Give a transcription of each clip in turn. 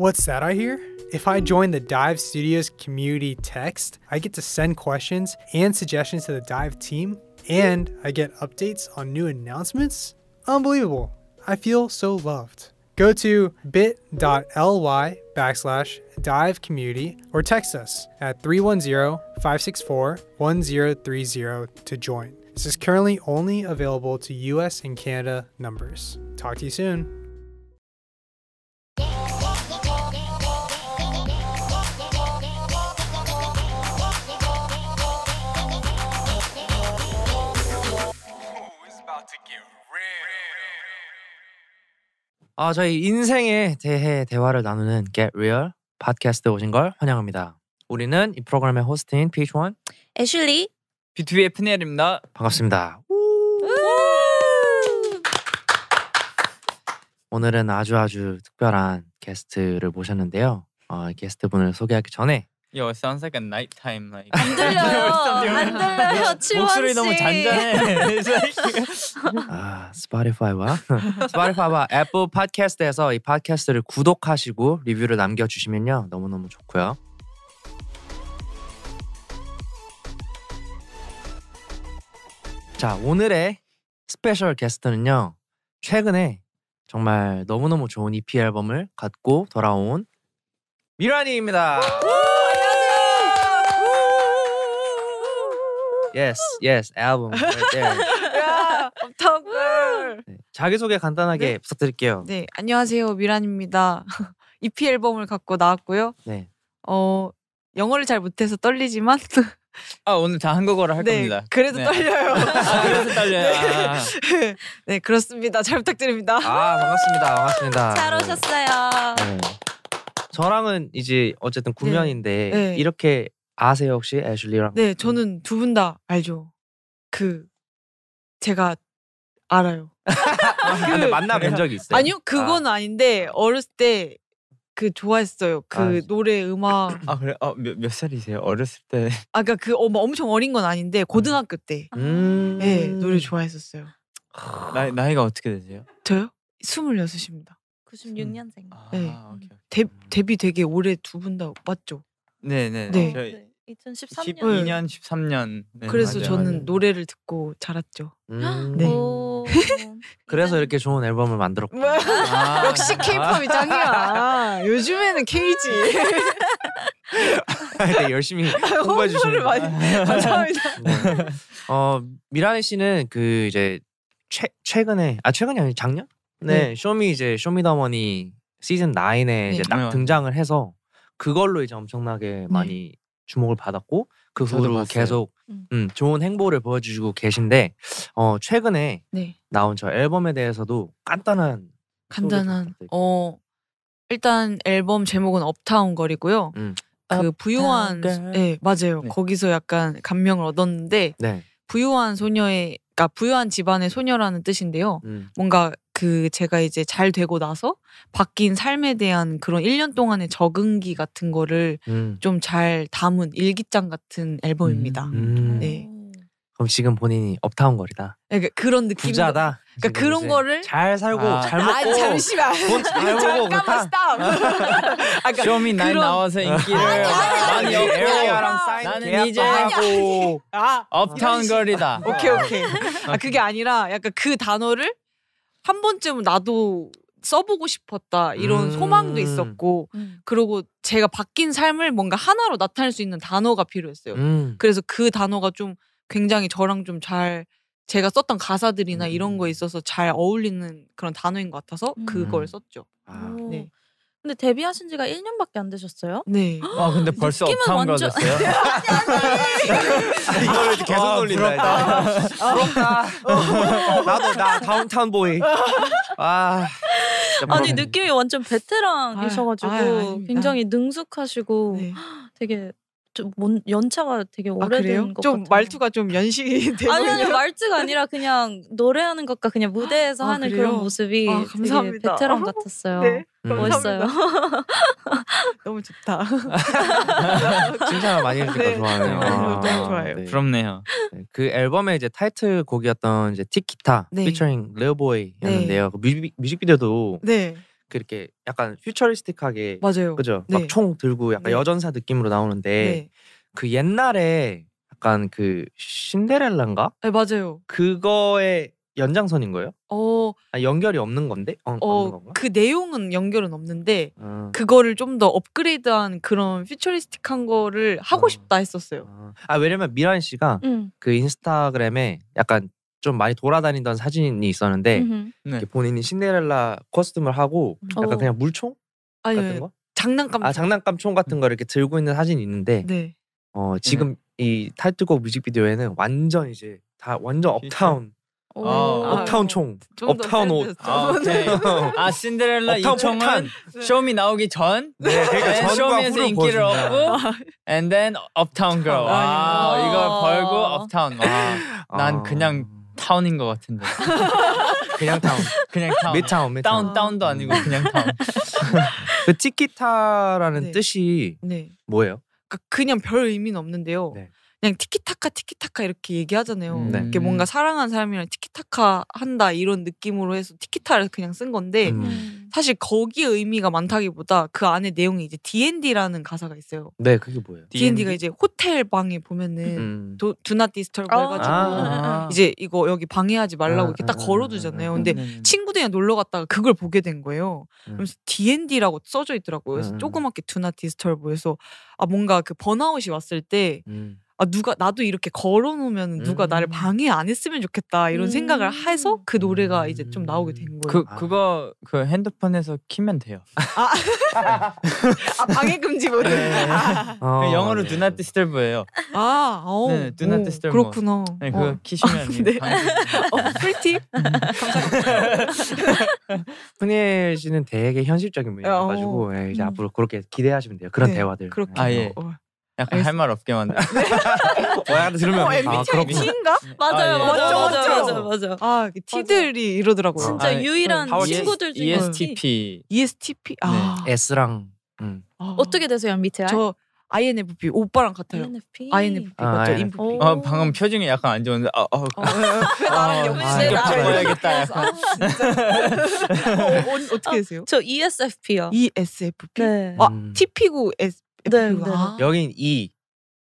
What's that I hear? If I join the Dive Studios community text, I get to send questions and suggestions to the Dive team, and I get updates on new announcements? Unbelievable. I feel so loved. Go to bit.ly backslash dive community or text us at 310-564-1030 to join. This is currently only available to US and Canada numbers. Talk to you soon. 아, 저희 인생에 대해 대화를 나누는 Get Real 팟캐스트 오신 걸 환영합니다. 우리는 이 프로그램의 호스트인 PH1 애슐리 B2B의 푸니엘입니다. 반갑습니다. 오늘은 아주 아주 특별한 게스트를 모셨는데요. 어, 게스트분을 소개하기 전에 Yo, it sounds like a nighttime like. 안 들려요. 안 들려요. 치원 씨. 목소리 너무 잔잔해. 아, 스파티파이와 스파티파이와 애플 팟캐스트에서 이 팟캐스트를 구독하시고 리뷰를 남겨 주시면요. 너무너무 좋고요. 자, 오늘의 스페셜 게스트는요. 최근에 정말 너무너무 좋은 EP 앨범을 갖고 돌아온 미라니입니다. yes, yes, album right there. 야, 엄청걸. 네, 자기소개 간단하게 네. 부탁드릴게요. 네, 안녕하세요. 미란입니다. EP 앨범을 갖고 나왔고요. 네. 어, 영어를 잘 못해서 떨리지만 아 오늘 다 한국어로 할 네, 겁니다. 그래도 네. 떨려요. 아, 그래서 떨려요. 네. 아. 네 그렇습니다. 잘 부탁드립니다. 아 반갑습니다. 반갑습니다. 잘 오셨어요. 네. 저랑은 이제 어쨌든 9년인데 이렇게 아세요 혹시 애슐리랑? 네, 음. 저는 두 분 다 알죠. 그 제가 알아요. 아, 근데 그 만나본 적이 있어요? 아니요, 그건 아. 닌데 어렸을 때 그 좋아했어요. 그 아. 노래 음악. 아 그래? 어몇 몇 살이세요? 어렸을 때? 아까 그러니까 그 어, 뭐 엄청 어린 건 아닌데 음. 고등학교 때. 음. 네, 노래 좋아했었어요. 아. 나이 나이가 어떻게 되세요? 저요? 스물여섯입니다. 96년생. 음. 아, 네. 오케이, 데, 데뷔 되게 오래 두 분다 맞죠? 네네. 네. 저희 2013년. 12년, 13년. 그래서 맞아요, 저는 맞아요. 노래를 듣고 자랐죠. 음. 네. 오, 그래서 이렇게 좋은 앨범을 만들었고. 아, 역시 케이팝이 짱이야. 요즘에는 케이지. 열심히 공부해 주시는 많이 감사합니다. 네. 어, 미라네 씨는 그 이제 최, 최근에 아 최근이 아니 작년? 네, 네. 쇼미 이제 쇼미더머니 시즌 9에 네. 이제 딱 네, 등장을 해서 그걸로 이제 엄청나게 많이 주목을 받았고 그 후로 뭐 계속 음. 음. 좋은 행보를 보여주시고 계신데 어, 최근에 네. 나온 저 앨범에 대해서도 간단한 간단한 어 일단 앨범 제목은 업타운 거리고요. 음. 그 부유한 예 네, 맞아요. 네. 거기서 약간 감명을 얻었는데 네. 부유한 소녀의 그러니까 부유한 집안의 소녀라는 뜻인데요. 음. 뭔가 그 제가 이제 잘 되고 나서 바뀐 삶에 대한 그런 1년 동안의 적응기 같은 거를 음. 좀잘 담은 일기장 같은 앨범입니다. 음. 음. 네. 그럼 지금 본인이 업타운 거리다. 예, 그러니까 그런 느낌. 부자다. 그러니까 그런 거를 잘 살고 아, 잘 아, 먹고. 아, 잠시만. 잘 벌고 그렇다. 쇼미 날 나와서 인기를 많이 에어랑 사인 나는 이제 하고 아, 업타운 거리다. 오케이 오케이. 아. 아 그게 아니라 약간 그 단어를 한 번쯤은 나도 써보고 싶었다 이런 음. 소망도 있었고 음. 그리고 제가 바뀐 삶을 뭔가 하나로 나타낼 수 있는 단어가 필요했어요. 음. 그래서 그 단어가 좀 굉장히 저랑 좀 잘 제가 썼던 가사들이나 이런 음. 거에 있어서 잘 어울리는 그런 단어인 것 같아서 그걸 음. 썼죠. 아. 네. 근데 데뷔하신 지가 1년밖에 안 되셨어요? 네. 아 근데 벌써 업타운 완전... 가졌어요? 아, 이걸 계속 아, 린다 부럽다. 아, 나도 나 다운타운 보이. 아. 아니 느낌이 완전 베테랑이셔가지고 아, 아, 굉장히 능숙하시고 네. 되게 좀뭔 연차가 되게 아, 오래된 아, 것좀 말투가 좀 연식이 되고 아니 아니 말투가 아니라 그냥 노래하는 것과 그냥 무대에서 아, 하는 그래요? 그런 모습이 아, 감사합니다. 베테랑 네, 같았어요. 네, 멋있어요. 너무 좋다. 칭찬을 많이 해주니까 네. 좋아하네요. 네, 아, 너무 좋아요. 네. 부럽네요. 네, 그 앨범의 이제 타이틀곡이었던 이제 티키타 피처링 레오보이였는데요. 그 뮤직, 뮤직비디오도 네. 그렇게 약간 퓨처리스틱하게 맞아요. 그죠? 네. 막총 들고 약간 네. 여전사 느낌으로 나오는데 네. 그 옛날에 약간 그 신데렐라인가? 네 맞아요. 그거의 연장선인 거예요? 어 아, 연결이 없는 건데? 어, 어그 내용은 연결은 없는데 어. 그거를 좀 더 업그레이드한 그런 퓨처리스틱한 거를 하고 어. 싶다 했었어요. 아, 아 왜냐면 미란 씨가 음. 그 인스타그램에 약간 좀 많이 돌아다니던 사진이 있었는데 네. 본인이 신데렐라 코스튬을 하고 약간 오. 어. 그냥 물총 아니, 같은 거 장난감 아 장난감 총 같은 거 음. 이렇게 들고 있는 사진이 있는데 네. 어 네. 지금 이 타이틀곡 뮤직비디오에는 완전 이제 다 완전 업타운 오. 아, 어. 아, 업타운 어. 총, 업타운 옷. 아, 아 신데렐라 이 총은 네. 쇼미 나오기 전, 네, 그러니까 네, 쇼미에서 인기를 보여준다. 얻고, 아. and then 업타운 girl. 아, 아, 이걸 벌고 업타운. 와, 난 그냥 타운인 것 같은데. 그냥 타운. 그냥 타운. m i d t o w 다운 다운도 아니고 음. 그냥 타운. 그티키타라는 네. 뜻이 네. 뭐예요? 그 그냥 별 의미는 없는데요. 네. 그냥 티키타카 티키타카 이렇게 얘기하잖아요. 음. 네. 이게 뭔가 음. 사랑한 사람이랑 티키타카 한다 이런 느낌으로 해서 티키타를 그냥 쓴 건데 음. 음. 사실 거기 의미가 많다기보다 그 안에 내용이 이제 D&D라는 가사가 있어요. 네, 그게 뭐예요? D&D가 이제 호텔 방에 보면은 음. 도, Do Not Disturb 아. 해가지고 아. 이제 이거 여기 방해하지 말라고 아. 이렇게 딱 아. 걸어두잖아요. 음. 근데 네. 친구들이랑 놀러 갔다가 그걸 보게 된 거예요. 그래서 D&D라고 써져 있더라고요. 그래서 조그맣게 Do Not Disturb 해서 아 뭔가 그 번아웃이 왔을 때아 누가 나도 이렇게 걸어놓으면 누가 음. 나를 방해 안 했으면 좋겠다 이런 음. 생각을 해서 그 노래가 이제 좀 나오게 된 그 거예요. 그 그거 그 핸드폰에서 키면 돼요. 아, 아 방해 금지 모드. 네. 아. 그 어, 영어로 Do Not Disturb예요. 아, 어. 네, Do Not Disturb. 그렇구나. 네, 그 어. 키시면. 아, 네. 어, 꿀팁. 음. 감사합니다. 푸니엘 씨는 되게 현실적인 분이어가지고 예, 이제 음. 앞으로 그렇게 기대하시면 돼요. 그런 네, 대화들. 그렇게. 아 예. 약간 할 말 없게 만든. 드 와야 들으면 어, 아 그렇구나. 인가 아, 맞아요, 아, 예. 맞아, 맞아, 맞아, 맞아. 아 티들이 이러더라고요. 진짜 아, 예. 유일한 음, 친구들 중에 ESTP. ESTP. 네. 아 네. S랑. 음. 아. 어떻게 되세요, 밑에? 저 INFP 오빠랑 같아요. INFP. INFP 아, 맞죠? INFP. 어, 방금 표정이 약간 안 좋은데. 아, 어. 어, 왜 어, 어. 나랑 연결해 나야겠다. 어, 어 떻게 되세요? 저 ESFP요. ESFP. 네. 아, 음. TP고 S, 네, 네. 아. 여긴 E.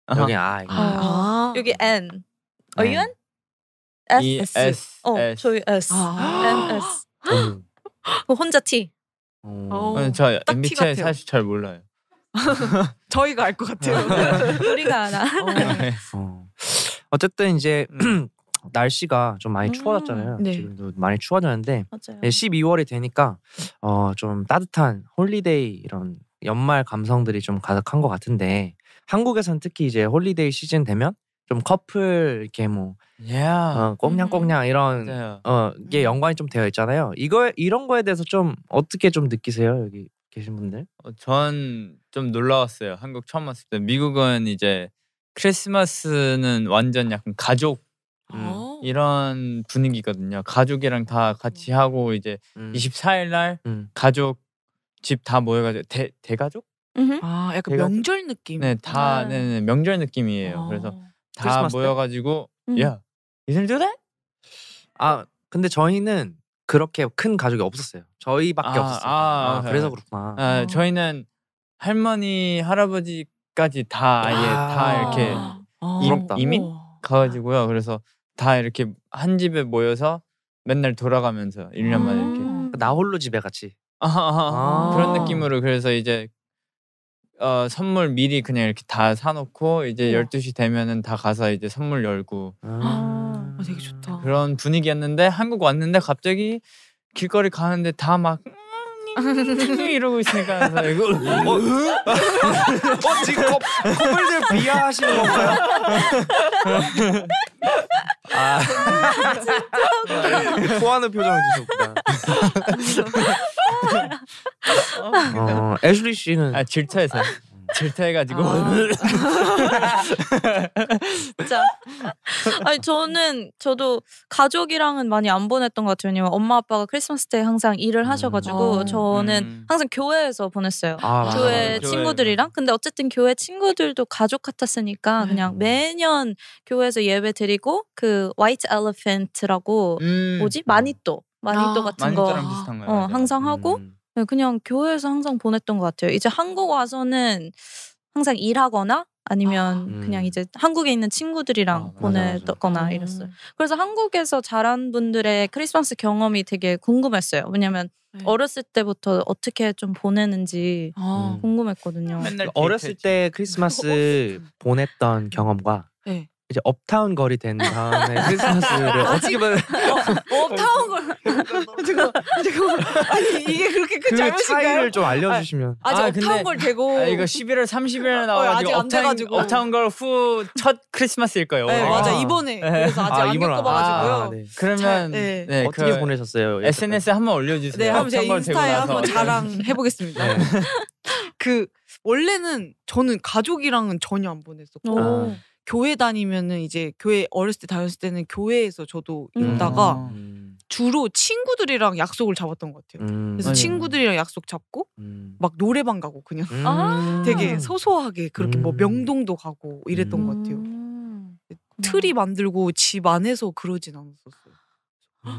아하. 여긴 I. 아. 아. 여기 N. 어, U N? S. E, S. S. 어, S. 저희 S. 아. N S. 그 혼자 T. 오. 어. 아니, 저 MBTI 사실 잘 몰라요. 저희가 알 것 같아요. 우리가 알아. 어. 네. 어. 어쨌든 이제 날씨가 좀 많이 음. 추워졌잖아요. 네. 지금도 많이 추워졌는데 맞아요. 12월이 되니까 네. 어, 좀 따뜻한 홀리데이 이런 연말 감성들이 좀 가득한 것 같은데 한국에선 특히 이제 홀리데이 시즌 되면 좀 커플 이렇게 뭐 yeah. 어, 꽁냥꽁냥 이런 어, 게 음. 연관이 좀 되어 있잖아요. 이거 이런 거에 대해서 좀 어떻게 좀 느끼세요 여기 계신 분들? 어, 전좀 놀라웠어요. 한국 처음 왔을 때 미국은 이제 크리스마스는 완전 약간 가족 음. 어. 이런 분위기거든요. 가족이랑 다 같이 하고 이제 음. 24일 날 음. 가족 집다 모여가지고 대 대가족? 아 약간 대가족? 명절 느낌. 네, 다 아. 네, 네, 명절 느낌이에요. 아. 그래서 다 모여가지고 음. 야 이슬 도래? 아 근데 저희는 그렇게 큰 가족이 없었어요. 저희밖에 아, 없었어요. 아, 아, 그래 아, 그래서 아. 그렇구나. 아, 아, 저희는 할머니 할아버지까지 다 아예 다 이렇게 아, 이민 가가지고요. 그래서 다 이렇게 한 집에 모여서 맨날 돌아가면서 1년 만에 이렇게 나 홀로 집에 같이 아. 그런 느낌으로 그래서 이제 어, 선물 미리 그냥 이렇게 다 사놓고 이제 우와. 12시 되면은 다 가서 이제 선물 열고 아. 아 되게 좋다 그런 분위기였는데 한국 왔는데 갑자기 길거리 가는데 다막 음, 음, 음 이러고 있으니까 이거 어, 어 지금 커, 플들 비하하시는 건가요? 아. 아 진짜 토하는 표정을 지셨구나. 어, 애슐리 씨는 아 질투해서 질타해가지고 아. 진짜 아니 저는 저도 가족이랑은 많이 안 보냈던 것 같아요 왜냐면 엄마 아빠가 크리스마스 때 항상 일을 음. 하셔가지고 어. 저는 음. 항상 교회에서 보냈어요 아, 교회 친구들이랑 근데 어쨌든 교회 친구들도 가족 같았으니까 그냥 음. 매년 교회에서 예배 드리고 그 화이트 엘리펀트라고 음. 뭐지 마니또 마니또 아. 같은 거 어, 항상 하고 음. 네, 그냥 교회에서 항상 보냈던 것 같아요. 이제 한국 와서는 항상 일하거나 아니면 아, 그냥 음. 이제 한국에 있는 친구들이랑 아, 보내거나 음. 이랬어요. 음. 그래서 한국에서 자란 분들의 크리스마스 경험이 되게 궁금했어요. 왜냐면 네. 어렸을 때부터 어떻게 좀 보내는지 아. 궁금했거든요. 그 어렸을 때 크리스마스 어. 보냈던 경험과 네. 이제 업타운 걸이 된 다음에 크리스마스를 어떻게 보면 어, 어, 업타운 걸리 잠깐만 아니 이게 그렇게 큰그 잘못인가요? 차이를 좀 알려주시면 아, 직 아, 업타운 걸 되고 아, 이거 11월 30일에 어, 나와가지고 어, 업타운, 업타운 걸 후 첫 크리스마스일 거예요 네, 아. 맞아 이번에 네. 그래서 아직 아, 안 겪어봐가지고요 아, 네. 그러면 네. 네, 어떻게 그 보내셨어요? SNS에 한번 올려주세요 네 한번 제 인스타에 한번 자랑해보겠습니다 네. 그 원래는 저는 가족이랑은 전혀 안 보냈었고 오. 아. 교회 다니면은 이제 교회 어렸을 때 다녔을 때는 교회에서 저도 읽다가 음. 음. 주로 친구들이랑 약속을 잡았던 것 같아요. 음, 그래서 맞아. 친구들이랑 약속 잡고 음. 막 노래방 가고 그냥 음. 아 되게 소소하게 그렇게 뭐 음. 명동도 가고 이랬던 것 같아요. 그 틀이 만들고 집 안에서 그러진 않았었어요.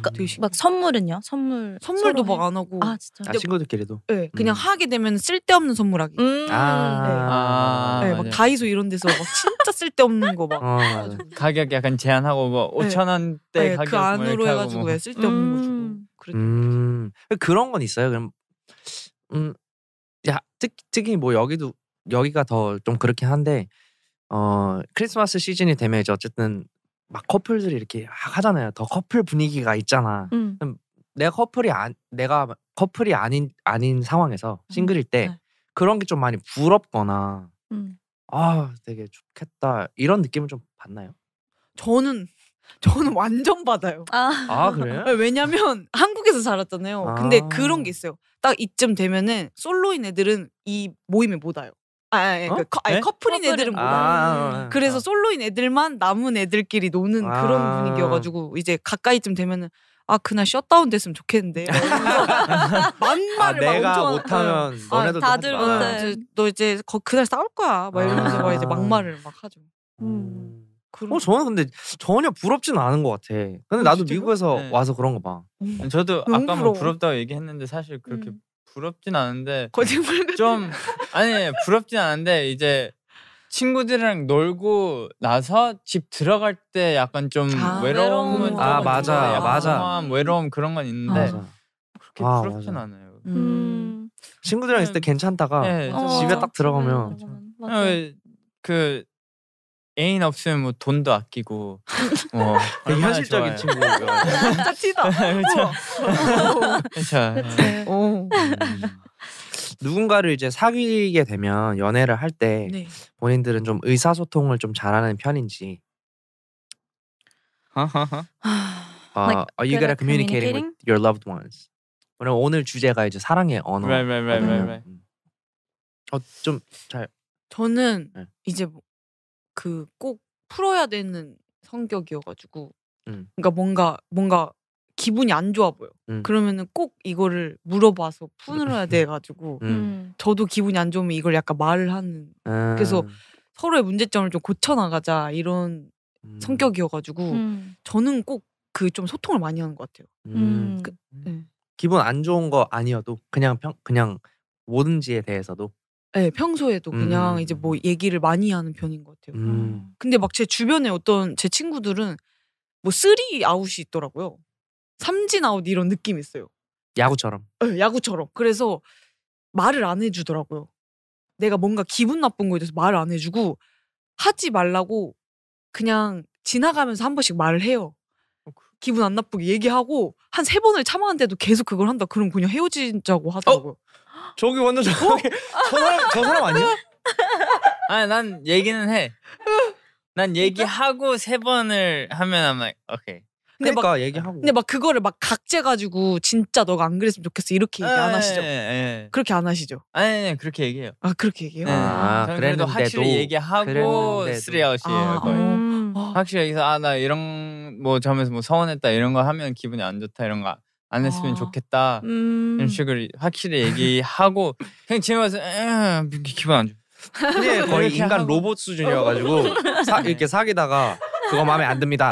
그러니까 막 선물은요? 선물 선물도 막 안 하고 아 진짜 아, 친구들끼리도 네 그냥 하게 되면 쓸데없는 선물하기 음. 아, 네. 아, 네. 다이소 이런 데서 막 진짜 쓸데없는 거막 어, 아, 가격 약간 제한하고 뭐 5천 원대 네, 그 가격 그 안으로 해가지고 뭐. 예, 쓸데없는 거 주고 음. 그랬던 음. 그런 건 있어요 그럼 음야 특히 뭐 여기도 여기가 더 좀 그렇긴 한데 어 크리스마스 시즌이 되면 이제 어쨌든 막 커플들이 이렇게 하잖아요. 더 커플 분위기가 있잖아. 음. 내가 커플이 안 내가 커플이 아닌 아닌 상황에서 음. 싱글일 때 네. 그런 게 좀 많이 부럽거나 음. 아 되게 좋겠다 이런 느낌을 좀 받나요? 저는 저는 완전 받아요. 아, 아 그래요? 아, 왜냐면 한국에서 자랐잖아요 아. 근데 그런 아. 게 있어요. 딱 이쯤 되면은 솔로인 애들은 이 모임에 못 와요. 아니, 아, 예, 어? 그, 커, 아니 네? 커플인 애들은 아, 몰라. 아, 음. 아, 그래서 솔로인 애들만 남은 애들끼리 노는 아. 그런 분위기여가지고 이제 가까이쯤 되면은 아 그날 셧다운 됐으면 좋겠는데 막말을 아, 내가 못하면 어. 아, 너네도 다들 못해. 너 이제 거, 그날 싸울 거야. 막 이러면서 막 이제 막말을 막 하죠. 음. 음. 어 저는 근데 전혀 부럽지는 않은 것 같아. 근데 나도 진짜요? 미국에서 네. 와서 그런 거 봐. 음. 저도 아까 뭐 부럽다고 얘기했는데 사실 그렇게 음. 부럽진 않은데 거짓말 좀 아니 부럽진 않은데 이제 친구들이랑 놀고 나서 집 들어갈 때 약간 좀 아, 외로움은 아 맞아 아, 맞아 외로움 뭐 그런 건 있는데 맞아. 그렇게 아, 부럽진 맞아. 않아요. 음. 음. 친구들이랑 있을 때 네. 괜찮다가 네, 어, 집에 딱 들어가면 네, 그 애인 없으면 뭐 돈도 아끼고 뭐 현실적인 친구예요. 짝치다. 그렇죠. 음. 누군가를 이제 사귀게 되면 연애를 할때 네. 본인들은 좀 의사소통을 좀 잘하는 편인지. 하하하. 아. uh, 아, are you good at communicating with your loved ones? 오늘 오늘 주제가 이제 사랑의 언어. Right, right, right, right, right. 음. 어좀 잘. 저는 네. 이제 뭐 그꼭 풀어야 되는 성격이어가지고, 음. 그러니까 뭔가 뭔가 기분이 안 좋아 보여. 음. 그러면은 꼭 이거를 물어봐서 푸느라 음. 돼가지고 음. 음. 저도 기분이 안 좋으면 이걸 약간 말을 하는. 아. 그래서 서로의 문제점을 좀 고쳐나가자 이런 음. 성격이어가지고 음. 저는 꼭 그 좀 소통을 많이 하는 것 같아요. 그, 네. 기분 안 좋은 거 아니어도 그냥 평 그냥 뭐든지에 대해서도. 네, 평소에도 그냥 이제 뭐 얘기를 많이 하는 편인 것 같아요. 근데 막 제 주변에 어떤 제 친구들은 뭐 쓰리 아웃이 있더라고요. 삼진 아웃 이런 느낌이 있어요. 야구처럼. 네, 야구처럼. 그래서 말을 안 해주더라고요. 내가 뭔가 기분 나쁜 거에 대해서 말을 안 해주고 하지 말라고 그냥 지나가면서 한 번씩 말을 해요. 어, 그 기분 안 나쁘게 얘기하고 한 세 번을 참았는데도 계속 그걸 한다. 그럼 그냥 헤어지자고 어? 하더라고요. 어? 저기 완전 저기 어? 저 사람 저 사람 아니야? 아니 난 얘기는 해. 난 얘기하고 세 번을 하면 아마 오케이. 근데 그러니까 막, 얘기하고. 근데 막 그거를 막 각재가지고 진짜 너가 안 그랬으면 좋겠어 이렇게 얘기 안 예, 하시죠? 예, 예, 그렇게 안 하시죠? 아 예, 그렇게 얘기해요. 아 그렇게 얘기해요? 네. 아, 그래도 확실히 얘기하고 쓰리아웃이에요 아, 거의. 음. 아. 확실히 여기서 아 나 이런 뭐저에서뭐 서운했다 이런 거 하면 기분이 안 좋다 이런 거 안 했으면 아. 좋겠다 음. 이런 식으로 확실히 얘기하고 그냥 집에 면서에 기분 안 좋. 근데 거의 인간 하고. 로봇 수준이어가지고 사, 이렇게 사귀다가 그거 마음에 안 듭니다.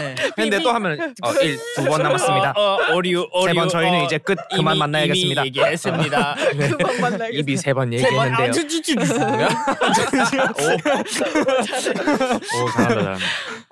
네. 근데 또 하면 어, 1, 두번 남았습니다. 어, 오류, 어, 오류. 세번 저희는 어, 이제 끝 그만 이미, 만나야겠습니다. 이미 얘기했습니다. 네. 그만 만나겠 입이 세번 얘기했는데요. 아, 오, 오 잘한다 잘한다.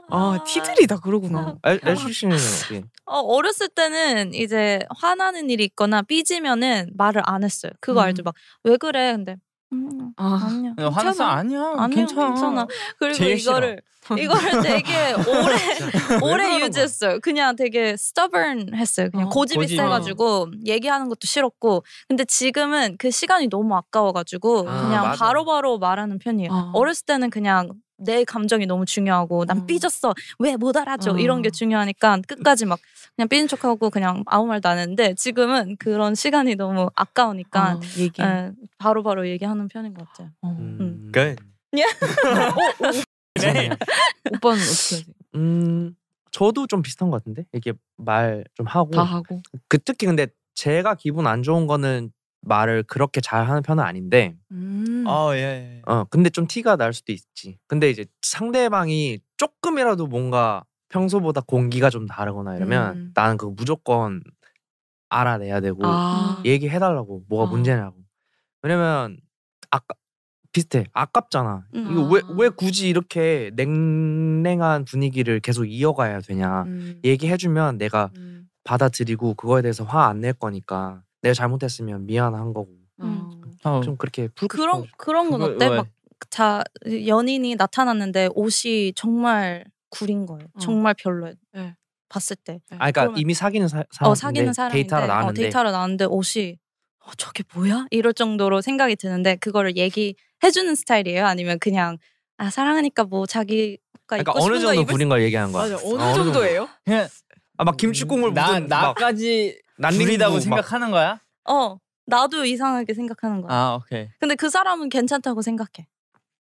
아 티들이 다 그러구나. 아, 엘씨 씨는 어떻게? 어 어렸을 때는 이제 화나는 일이 있거나 삐지면은 말을 안 했어요. 그거 음. 알죠? 막 왜 그래? 근데 음, 아, 아니야. 화났어 아니야. 아니야 괜찮아. 괜찮아. 그리고 이거를 싫어. 이거를 되게 오래 오래 유지했어요. 그냥 되게 stubborn 했어요. 그냥 어, 고집이 고집. 세가지고 얘기하는 것도 싫었고. 근데 지금은 그 시간이 너무 아까워가지고 아, 그냥 바로바로 바로 말하는 편이에요. 어. 어렸을 때는 그냥 내 감정이 너무 중요하고 난 음. 삐졌어 왜 못 알아줘 음. 이런 게 중요하니까 끝까지 막 그냥 삐진 척하고 그냥 아무 말도 안 했는데 지금은 그런 시간이 너무 아까우니까 어, 얘기 에, 예, 바로바로 얘기하는 편인 것 같아요. 어. 음. 음. 어, 어. 네. 오, 빠는 어떻게 음 저도 좀 비슷한 것 같은데 이게 말 좀 하고 다 하고 그 특히 근데 제가 기분 안 좋은 거는 말을 그렇게 잘하는 편은 아닌데 음. 어, 예, 예. 어, 근데 좀 티가 날 수도 있지. 근데 이제 상대방이 조금이라도 뭔가 평소보다 공기가 좀 다르거나 이러면 음. 나는 그거 무조건 알아내야 되고 아. 얘기해달라고 뭐가 아. 문제냐고. 왜냐면 아까 비슷해. 아깝잖아. 음. 이거 왜, 아. 왜 굳이 이렇게 냉랭한 분위기를 계속 이어가야 되냐. 음. 얘기해주면 내가 음. 받아들이고 그거에 대해서 화 안 낼 거니까 내가 잘못했으면 미안한 거고 음. 아, 어. 좀 그렇게 그런 그런 건 어때? 막 자 연인이 나타났는데 옷이 정말 구린 거예요. 어. 정말 별로예요. 네. 봤을 때. 예. 아, 그러니까 이미 사귀는 사, 람 어, 사귀는 사람 데이터로 어, 나왔는데 어, 데이터로 나왔는데 옷이 어, 저게 뭐야? 이럴 정도로 생각이 드는데 그거를 얘기해주는 스타일이에요? 아니면 그냥 아 사랑하니까 뭐 자기가 그러니까 어느 정도 입을... 부린 걸 얘기한 거야. 맞아, 어느, 어 정도예요? 아막 김치국물 나 나까지 난리다고 생각하는 거야? 어. 나도 이상하게 생각하는 거야. 아 오케이. 근데 그 사람은 괜찮다고 생각해.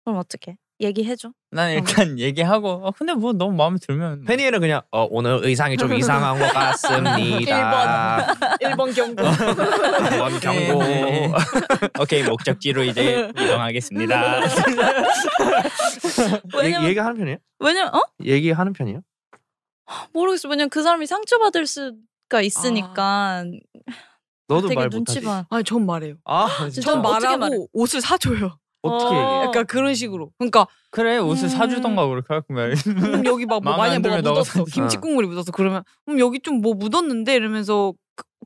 그럼 어떻게? 얘기해줘. 난 일단 어. 얘기하고 어, 근데 뭐 너무 마음에 들면 페니에는 그냥 어, 오늘 의상이 좀 이상한 것 같습니다. 1번 1번 경고. 1번 경고. 네. 오케이 목적지로 이제 이동하겠습니다. 왜냐면, 얘기하는 편이에요? 왜냐 어? 얘기하는 편이에요? 모르겠어. 왜냐면 그 사람이 상처받을 수가 있으니까 아. 너도 되게 말 눈치 못하지. 아니 전 말해요. 아, 진짜? 전 말하고 옷을 사줘요. 어떻게 얘기해? 약간 그런 식으로. 그러니까 그래 옷을 음. 사주던가 그렇게 할 거면 음, 여기 막뭐 마음에 만약 안 뭐가 묻었어. 김치 국물이 묻었어. 그러면 음, 여기 좀 뭐 묻었는데 이러면서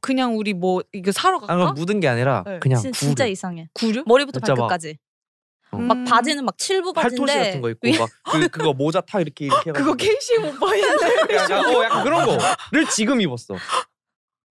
그, 냥 우리 뭐 이거 사러 아, 갈까? 아, 그 묻은 게 아니라 네. 그냥 진, 진짜 이상해. 구류? 머리부터 발끝까지. 어. 음. 막 바지는 막 칠부 팔토 바지인데 같은 거 입고 위에- 막 그, 그거 모자 탁 이렇게 이렇게 해고 그거 케이시 오빠인데. 약간, 어, 약간 그런 거를 지금 입었어.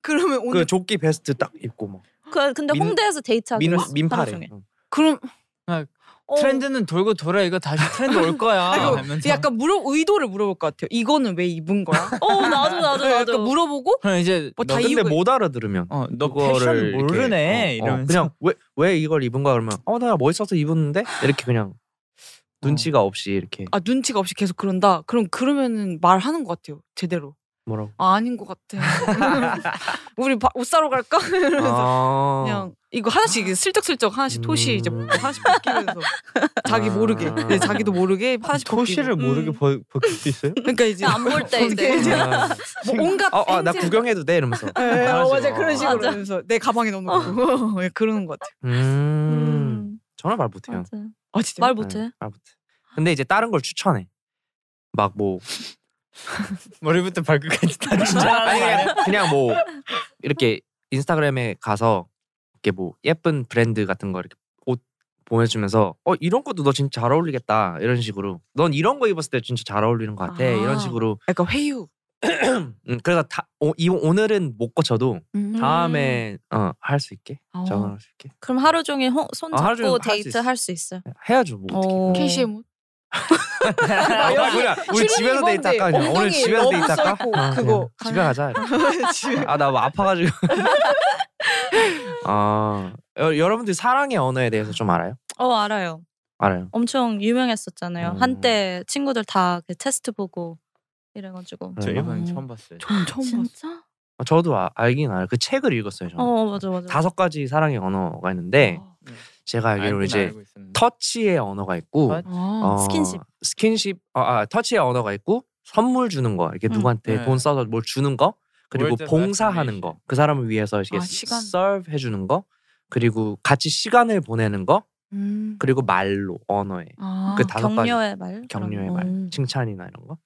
그러면 오늘 그 조끼 베스트 딱 입고 막. 그 근데 민- 홍대에서 데이트하고 민 민파래. 응. 그럼 어. 트렌드는 돌고 돌아 이거 다시 트렌드 올 거야. 아, 이 약간 물어 의도를 물어볼 것 같아요. 이거는 왜 입은 거야? 어 나도 나도 네, 나도. 약간 물어보고 그럼 이제 뭐다 근데 입을- 못 알아들으면 어, 너 그거를 모르네 어, 어, 이러면서 그냥 왜 왜 이걸 입은 거야 그러면 어나 멋있어서 입었는데 이렇게 그냥 어. 눈치가 없이 이렇게 아 눈치가 없이 계속 그런다. 그럼 그러면은 말하는 것 같아요. 제대로. 뭐라고? 아, 아닌 것 같아. 우리 바, 옷 사러 갈까? 이러면서 아 그냥 이거 하나씩 슬쩍슬쩍 하나씩 토시 이제 음. 뭐 하나씩 벗기면서 자기 아. 모르게 네, 자기도 모르게 하나씩 토시를 음. 모르게 벗, 벗길 수 있어요? 그러니까 이제 안 볼때 이제 아, 뭐 온갖 어, 어, 나 구경해도 돼 이러면서 네, 어, 맞아 뭐. 그런 식으로 맞아. 이러면서 내 가방에 넣어놓고 네, 어. 예, 그러는 것 같아요. 음, 음. 저는 말 못해요. 맞아. 아 진짜 말 못해? 네, 말 못해. 근데 이제 다른 걸 추천해. 막뭐 머리부터 발끝까지 다 진짜 아니 그냥 뭐 이렇게 인스타그램에 가서 이렇게 뭐 예쁜 브랜드 같은 거 이렇게 옷보여주면서어 이런 것도 너 진짜 잘 어울리겠다 이런 식으로 넌 이런 거 입었을 때 진짜 잘 어울리는 것 같아 아. 이런 식으로 약간 회유 음, 그래서 다 오, 어, 이 오늘은 못 고쳐도 음. 다음에 어, 할 수 있게 어. 적응할 수 있게 그럼 하루 종일 호, 손 어, 잡고 어, 데이트 할 수 있어. 요 해야죠 뭐. 캐시의 못. 아, 아 뭐야? 우리 집에서 데이트 할까? 그냥. 오늘 집에서 데이트 할까? 아, 네. 그거 집에 가자. 아나뭐 아파가지고. 아 여, 여러분들 사랑의 언어에 대해서 좀 알아요? 어 알아요. 알아요. 엄청 유명했었잖아요. 음. 한때 친구들 다 그 테스트 보고 이래가지고. 저 이번엔 음. 처음 봤어요. 처음 처음 진짜? 아, 저도 아, 알긴 알아요. 그 책을 읽었어요. 저는. 어, 어 맞아 맞아. 다섯 가지 사랑의 언어가 있는데. 어. 제가 알기로 이제 터치의 언어가 있고 아, 어, 스킨십 스킨십 아, 아, 터치의 언어가 있고 선물 주는 거 이렇게 음. 누구한테 네. 돈 써서 뭘 주는 거 그리고 봉사하는 거 그 사람을 위해서 이렇게 아, 서브 해주는 거 그리고 같이 시간을 보내는 거 음. 그리고 말로 언어에 아, 그 다섯 격려의 말 격려의 말 칭찬이나 이런 거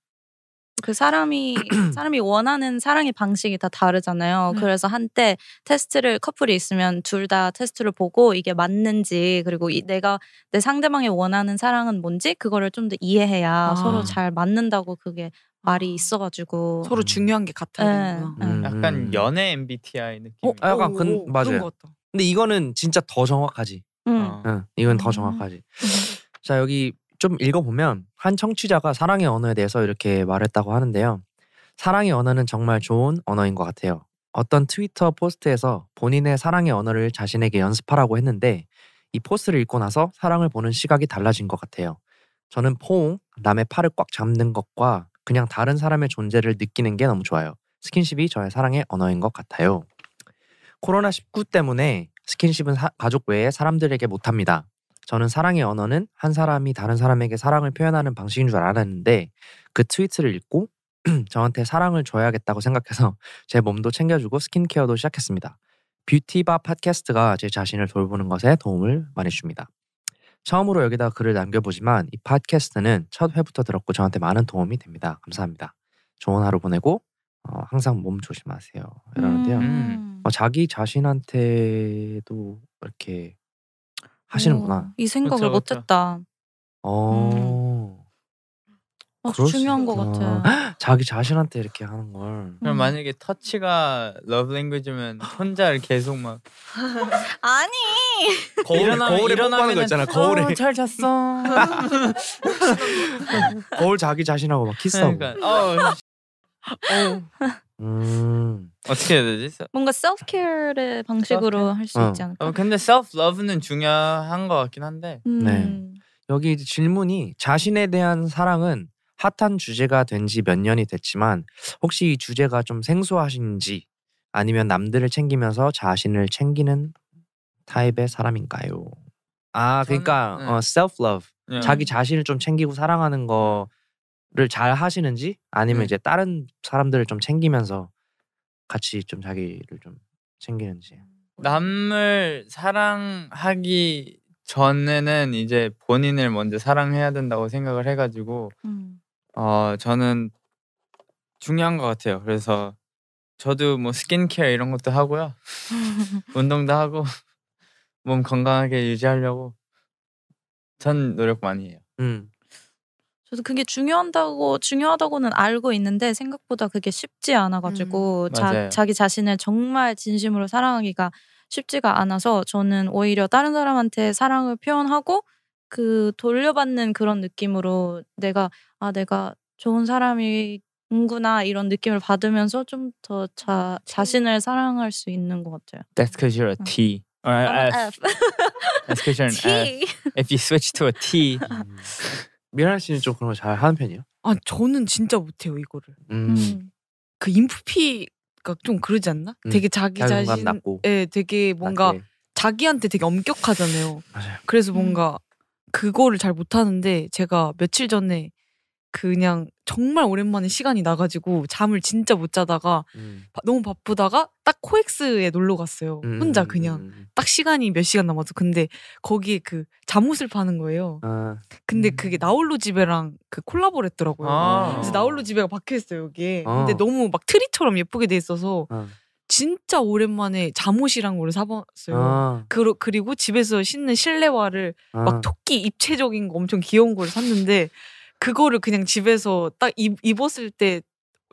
그 사람이 사람이 원하는 사랑의 방식이 다 다르잖아요. 네. 그래서 한때 테스트를 커플이 있으면 둘 다 테스트를 보고 이게 맞는지 그리고 이, 내가 내상대방이 원하는 사랑은 뭔지 그거를 좀 더 이해해야 아. 서로 잘 맞는다고 그게 말이 아. 있어가지고 서로 중요한 게 같아요. 네. 음. 음. 음. 약간 음. 연애 MBTI 느낌. 어, 약간 그 오, 맞아요. 근데 이거는 진짜 더 정확하지. 음. 어. 응, 이건 더 정확하지. 음. 자 여기 좀 읽어보면 한 청취자가 사랑의 언어에 대해서 이렇게 말했다고 하는데요. 사랑의 언어는 정말 좋은 언어인 것 같아요. 어떤 트위터 포스트에서 본인의 사랑의 언어를 자신에게 연습하라고 했는데 이 포스를 읽고 나서 사랑을 보는 시각이 달라진 것 같아요. 저는 포옹, 남의 팔을 꽉 잡는 것과 그냥 다른 사람의 존재를 느끼는 게 너무 좋아요. 스킨십이 저의 사랑의 언어인 것 같아요. 코로나19 때문에 스킨십은 사, 가족 외에 사람들에게 못합니다. 저는 사랑의 언어는 한 사람이 다른 사람에게 사랑을 표현하는 방식인 줄 알았는데 그 트위트를 읽고 저한테 사랑을 줘야겠다고 생각해서 제 몸도 챙겨주고 스킨케어도 시작했습니다. 뷰티바 팟캐스트가 제 자신을 돌보는 것에 도움을 많이 줍니다. 처음으로 여기다 글을 남겨보지만 이 팟캐스트는 첫 회부터 들었고 저한테 많은 도움이 됩니다. 감사합니다. 좋은 하루 보내고 어, 항상 몸 조심하세요. 이러는데요. 음. 음. 어, 자기 자신한테도 이렇게 하시는구나. 음, 이 생각을 못했다. 어. 아, 중요한 것 같아. 자기 자신한테 이렇게 하는 걸. 그럼 음. 만약에 터치가 러브 랭귀지면 혼자 계속 막 아니. 거울 거울에 일어나는 거 있잖아. 거울에 어, 잘 잤어. 거울 자기 자신하고 막 키스하고. 그러니까, 어. 어. 음. 어떻게 해야 되지? 뭔가 셀프 케어의 방식으로 할 수 있지 어. 않을까? 어, 근데 셀프 러브는 중요한 것 같긴 한데. 음. 네. 여기 질문이 자신에 대한 사랑은 핫한 주제가 된 지 몇 년이 됐지만 혹시 이 주제가 좀 생소하신지 아니면 남들을 챙기면서 자신을 챙기는 타입의 사람인가요? 아, 아 그러니까 네. 어, self love 네. 자기 자신을 좀 챙기고 사랑하는 거 를잘 하시는지 아니면 음. 이제 다른 사람들을 좀 챙기면서 같이 좀 자기를 좀 챙기는지 남을 사랑하기 전에는 이제 본인을 먼저 사랑해야 된다고 생각을 해가지고 음. 어 저는 중요한 것 같아요 그래서 저도 뭐 스킨케어 이런 것도 하고요 운동도 하고 몸 건강하게 유지하려고 전 노력 많이 해요 음. 저도 그게 중요한다고 중요하다고는 알고 있는데 생각보다 그게 쉽지 않아가지고 음. 자, 자기 자신을 정말 진심으로 사랑하기가 쉽지가 않아서 저는 오히려 다른 사람한테 사랑을 표현하고 그 돌려받는 그런 느낌으로 내가 아 내가 좋은 사람이구나 이런 느낌을 받으면서 좀 더 자신을 사랑할 수 있는 것 같아요. That's because you're a 어. T. Or an uh, F. That's because you're an T. F. If you switch to a T. 음. 미란 씨는 좀 그런 거 잘 하는 편이에요? 아 저는 진짜 못해요 이거를. 음. 음. 그 인프피가 좀 그러지 않나? 음. 되게 자기 자신, 예, 되게 뭔가 낮게. 자기한테 되게 엄격하잖아요. 맞아요. 그래서 뭔가 음. 그거를 잘 못하는데 제가 며칠 전에 그냥 정말 오랜만에 시간이 나가지고 잠을 진짜 못 자다가 음. 바, 너무 바쁘다가 딱 코엑스에 놀러 갔어요. 음. 혼자 그냥 음, 음. 딱 시간이 몇 시간 남아서 근데 거기에 그 잠옷을 파는 거예요. 아. 근데 음. 그게 나홀로 집에랑 그 콜라보를 했더라고요. 아. 그래서 나홀로 집에가 박혀 있어요 여기에. 아. 근데 너무 막 트리처럼 예쁘게 돼 있어서 아. 진짜 오랜만에 잠옷이랑 걸를 사봤어요. 아. 그, 그리고 집에서 신는 실내화를 아. 막 토끼 입체적인 거 엄청 귀여운 걸 샀는데 그거를 그냥 집에서 딱 입, 입었을 때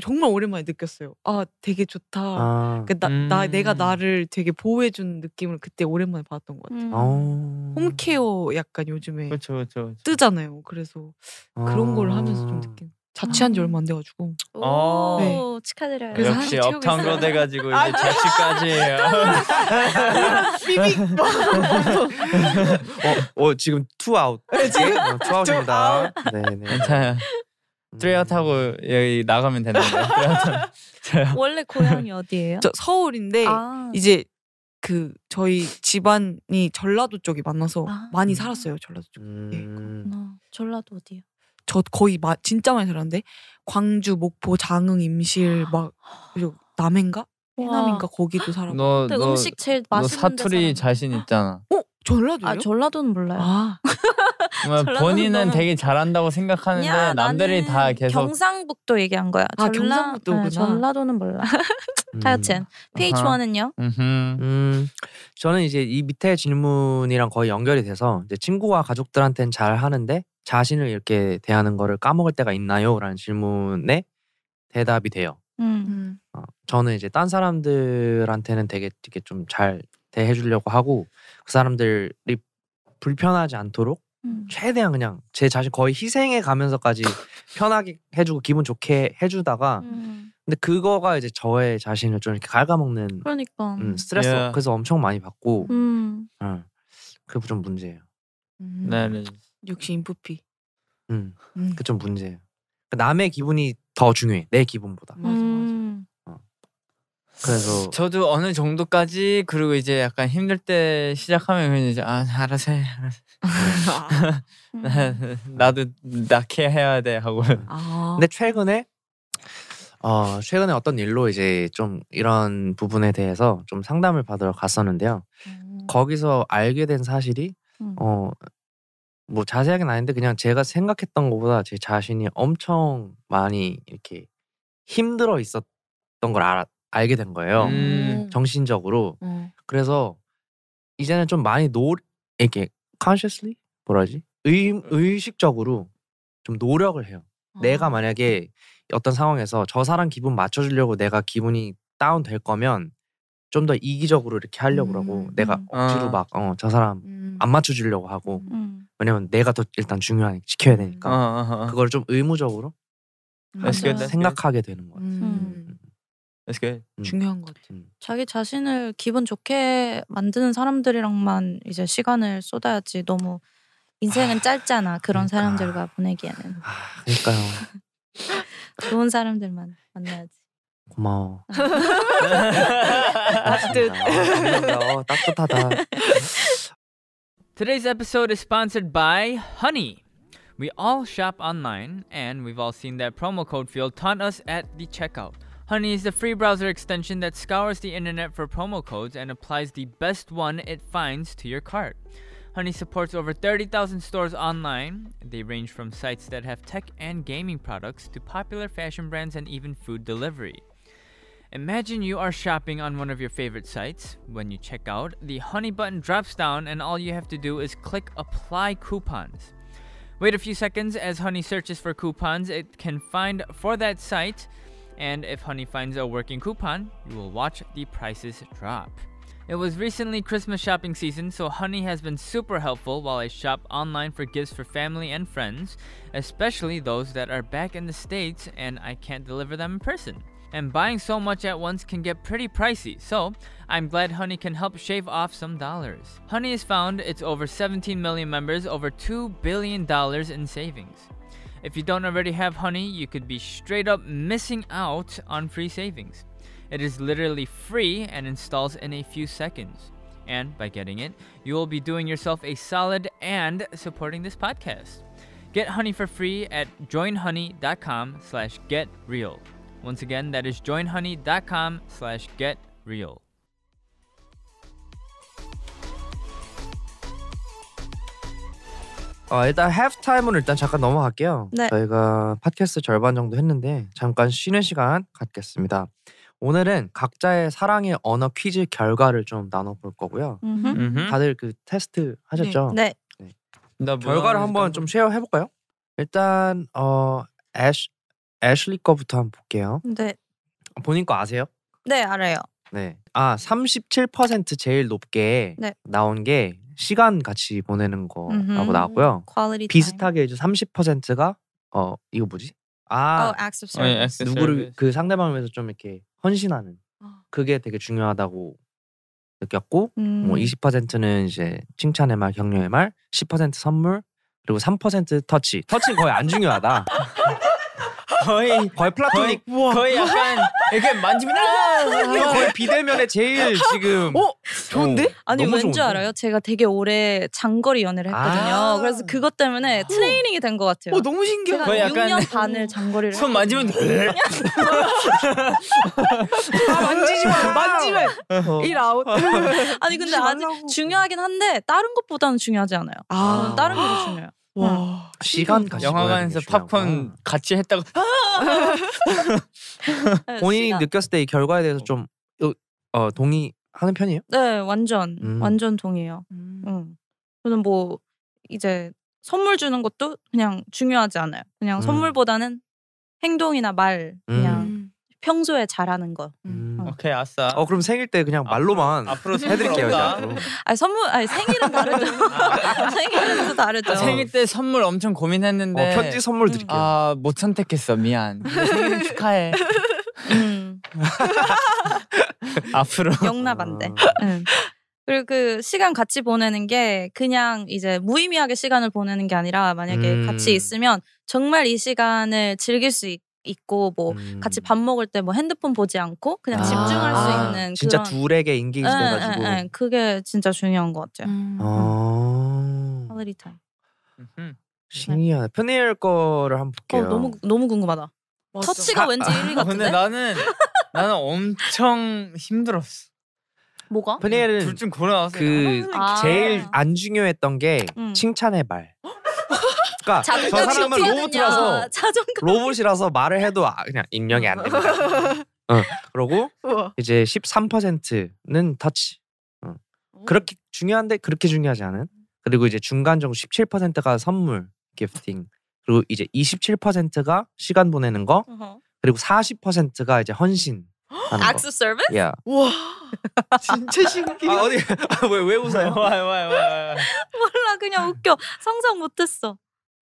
정말 오랜만에 느꼈어요. 아, 되게 좋다. 아, 그러니까 나, 음. 나, 내가 음. 나를 되게 보호해준 느낌을 그때 오랜만에 받았던 것 같아요. 음. 어. 홈케어 약간 요즘에 그쵸, 그쵸, 그쵸. 뜨잖아요. 그래서 아. 그런 걸 하면서 좀 아. 느낀. 자취한 지 얼마 안 돼가지고. 오, 어. 네. 축하드려요. 그래서 역시 업탄거 타 돼가지고 이제 자취까지. 해빅 어, 어, 지금 투 아웃. 네, 지금 어, 투 아웃입니다. 네, 네. 괜찮아요. 트레이아타고 음. 여기 나가면 되는데. 원래 고향이 어디예요? 저 서울인데 아. 이제 그 저희 집안이 전라도 쪽이 만나서 아. 많이 살았어요. 전라도 쪽. 예. 음. 네, 전라도 어디요? 저 거의 마, 진짜 많이 들었는데 광주, 목포, 장흥, 임실 아. 막 남해인가? 해남인가 거기도 살아. 너, 너, 음식 제일 맛있는 사투리 자신 있잖아. 어? 전라도요? 아 전라도는 몰라요. 아. 본인은 되게 잘한다고 생각하는데 야, 남들이 다 계속 경상북도 얘기한 거야. 아, 전라... 경상북도구나. 아, 네, 전라도는 몰라. 음. 하여튼 페이초원은요? 음. 저는 이제 이 밑에 질문이랑 거의 연결이 돼서 이제 친구와 가족들한테는 잘 하는데 자신을 이렇게 대하는 거를 까먹을 때가 있나요? 라는 질문에 대답이 돼요. 음. 음. 어, 저는 이제 딴 사람들한테는 되게 되게 좀 잘 대해 주려고 하고 그 사람들이 불편하지 않도록 음. 최대한 그냥 제 자신 거의 희생해 가면서까지 편하게 해주고 기분 좋게 해주다가 음. 근데 그거가 이제 저의 자신을 좀 이렇게 갉아먹는 그러니까 음, 스트레스 예. 그래서 엄청 많이 받고 음. 음, 그게 좀 문제예요. 나는 음. 역시 인프피. 음, 음. 그 좀 문제예요. 그 남의 기분이 더 중요해 내 기분보다. 맞아 맞아. 음. 어. 그래서 저도 어느 정도까지 그리고 이제 약간 힘들 때 시작하면 이제 아 알아서 해 알아서 음. 나도 낙해 해야 돼 하고 음. 아. 근데 최근에 어, 최근에 어떤 일로 이제 좀 이런 부분에 대해서 좀 상담을 받으러 갔었는데요. 음. 거기서 알게 된 사실이 음. 어, 뭐 자세하게는 아닌데 그냥 제가 생각했던 것보다 제 자신이 엄청 많이 이렇게 힘들어 있었던 걸 알아, 알게 된 거예요. 음. 정신적으로. 음. 그래서 이제는 좀 많이 노 이렇게 consciously 뭐라지 의, 음. 의식적으로 좀 노력을 해요. 어. 내가 만약에 어떤 상황에서 저 사람 기분 맞춰주려고 내가 기분이 다운 될 거면 좀 더 이기적으로 이렇게 하려고 음. 하고 내가 억지로 음. 아. 막저 어, 사람 음. 안 맞춰주려고 하고 왜냐면 내가 더 일단 중요하게 지켜야 되니까 아, 그걸 좀 의무적으로 맞아. 생각하게 되는 거예요. 음. 음. 음. 중요한 것 같아요. 음. 자기 자신을 기분 좋게 만드는 사람들이랑만 이제 시간을 쏟아야지 너무 인생은 아, 짧잖아 그런 그러니까. 사람들과 보내기에는. 아, 그러니까요. 좋은 사람들만 만나야지. 고마워. 따뜻. 따뜻하다. Today's episode is sponsored by Honey. We all shop online, and we've all seen that promo code field taunt us at the checkout. Honey is the free browser extension that scours the internet for promo codes and applies the best one it finds to your cart. Honey supports over 30,000 stores online. They range from sites that have tech and gaming products to popular fashion brands and even food delivery. Imagine you are shopping on one of your favorite sites. When you check out, the honey button drops down and all you have to do is click apply coupons. Wait a few seconds as honey searches for coupons it can find for that site and if honey finds a working coupon, you will watch the prices drop. It was recently Christmas shopping season, so Honey has been super helpful while I shop online for gifts for family and friends, especially those that are back in the States and I can't deliver them in person and buying so much at once can get pretty pricey, so I'm glad Honey can help shave off some dollars. Honey has found its over 17 million members over $2 billion in savings. If you don't already have Honey, you could be straight up missing out on free savings. It is literally free and installs in a few seconds. And by getting it, you will be doing yourself a solid and supporting this podcast. Get Honey for free at joinhoney.com slash getreal. Once again, that is joinhoney.com slash getreal. 어, 일단 해프타임으로 일단 잠깐 넘어갈게요. 네. 저희가 팟캐스트 절반 정도 했는데 잠깐 쉬는 시간 갖겠습니다. 오늘은 각자의 사랑의 언어 퀴즈 결과를 좀 나눠볼 거고요. 음흠. 다들 그 테스트 하셨죠? 네. 네. 네. 결과를 한번 좀 쉐어 해볼까요? 일단 어 애슐리 거부터 한번 볼게요. 네. 본인 거 아세요? 네, 알아요. 네. 아, 37% 제일 높게 네. 나온 게 시간 같이 보내는 거라고 나왔고요. 비슷하게 이제 30%가 어, 이거 뭐지? 아, oh, 네, 누구를 그 상대방을 위해서 좀 이렇게 헌신하는 아. 그게 되게 중요하다고 느꼈고 뭐 음. 뭐 20%는 이제 칭찬의 말, 격려의 말, 10% 선물, 그리고 3% 터치. 터치 는 거의 안 중요하다. 거의 거의 플라토닉 거의, 거의 약간 이렇게 만지면 아, 아, 아, 거의 비대면의 제일 아, 지금 어 좋은데? 어, 아니 왠지 알아요? 제가 되게 오래 장거리 연애를 했거든요. 아~ 그래서 그것 때문에 어. 트레이닝이 된 것 같아요. 어 너무 신기해. 거의 약간 6년 반을 장거리를 손 만지면 네. 아 만지지 마 만지면 어. 일 아웃. 아니 근데 아직 중요하긴 한데 다른 것보다는 중요하지 않아요. 아~ 다른 게 더 중요해요. 와 시간 가시 영화관에서 팝콘 어. 같이 했다고 아! 네, 본인이 느꼈을 때 이 결과에 대해서 좀 어, 어, 동의하는 편이에요? 네 완전 음. 완전 동의해요. 음. 저는 뭐 이제 선물 주는 것도 그냥 중요하지 않아요. 그냥 음. 선물보다는 행동이나 말 그냥 음. 평소에 잘하는 거. 음. 음. 어. 오케이 아싸. 어 그럼 생일 때 그냥 아, 말로만 앞 앞으로 해드릴게요. 이제 앞으로. 아니 선물 아니 생일은 다르죠. 아. 생일은 또 다르죠. 아, 생일 때 선물 엄청 고민했는데 어, 편지 선물 음. 드릴게요. 아못 선택했어 미안. 생일 축하해. 음. 앞으로 용납 안 돼. 음. 그리고 그 시간 같이 보내는 게 그냥 이제 무의미하게 시간을 보내는 게 아니라 만약에 음. 같이 있으면 정말 이 시간을 즐길 수 있, 있고 뭐 음. 같이 밥 먹을 때 뭐 핸드폰 보지 않고 그냥 아. 집중할 수 아, 있는 그 진짜 둘에게 인기 예, 있어가지고 네, 네, 네. 그게 진짜 중요한 것 같아요. 음. 아. 퀄리티 타임. 신기하다. 네. 편의일 거를 한번 어, 볼게요. 어, 너무 너무 궁금하다. 맞아. 터치가 아, 왠지 1위 같은데. 근데 나는 나는 엄청 힘들었어. 뭐가? 편의일은 둘중 골라왔어요. 그 제일 아. 안 중요했던 게 음. 칭찬의 말. 그러니까 저 사람은 로봇이라서 로봇이라서 말을 해도 아, 그냥 입명이안 됩니다. 어, 그러고 우와. 이제 13%는 터치. 어. 그렇게 음. 중요한데 그렇게 중요하지 않은. 그리고 이제 중간 정도 17%가 선물 기프팅. 그리고 이제 27%가 시간 보내는 거. 그리고 40%가 이제 헌신. acts of service? Yeah. 와 진짜 신기해. 아, 어디 왜왜 아, 왜 웃어요? 와, 와, 와, 와. 몰라 그냥 웃겨. 상상 못했어.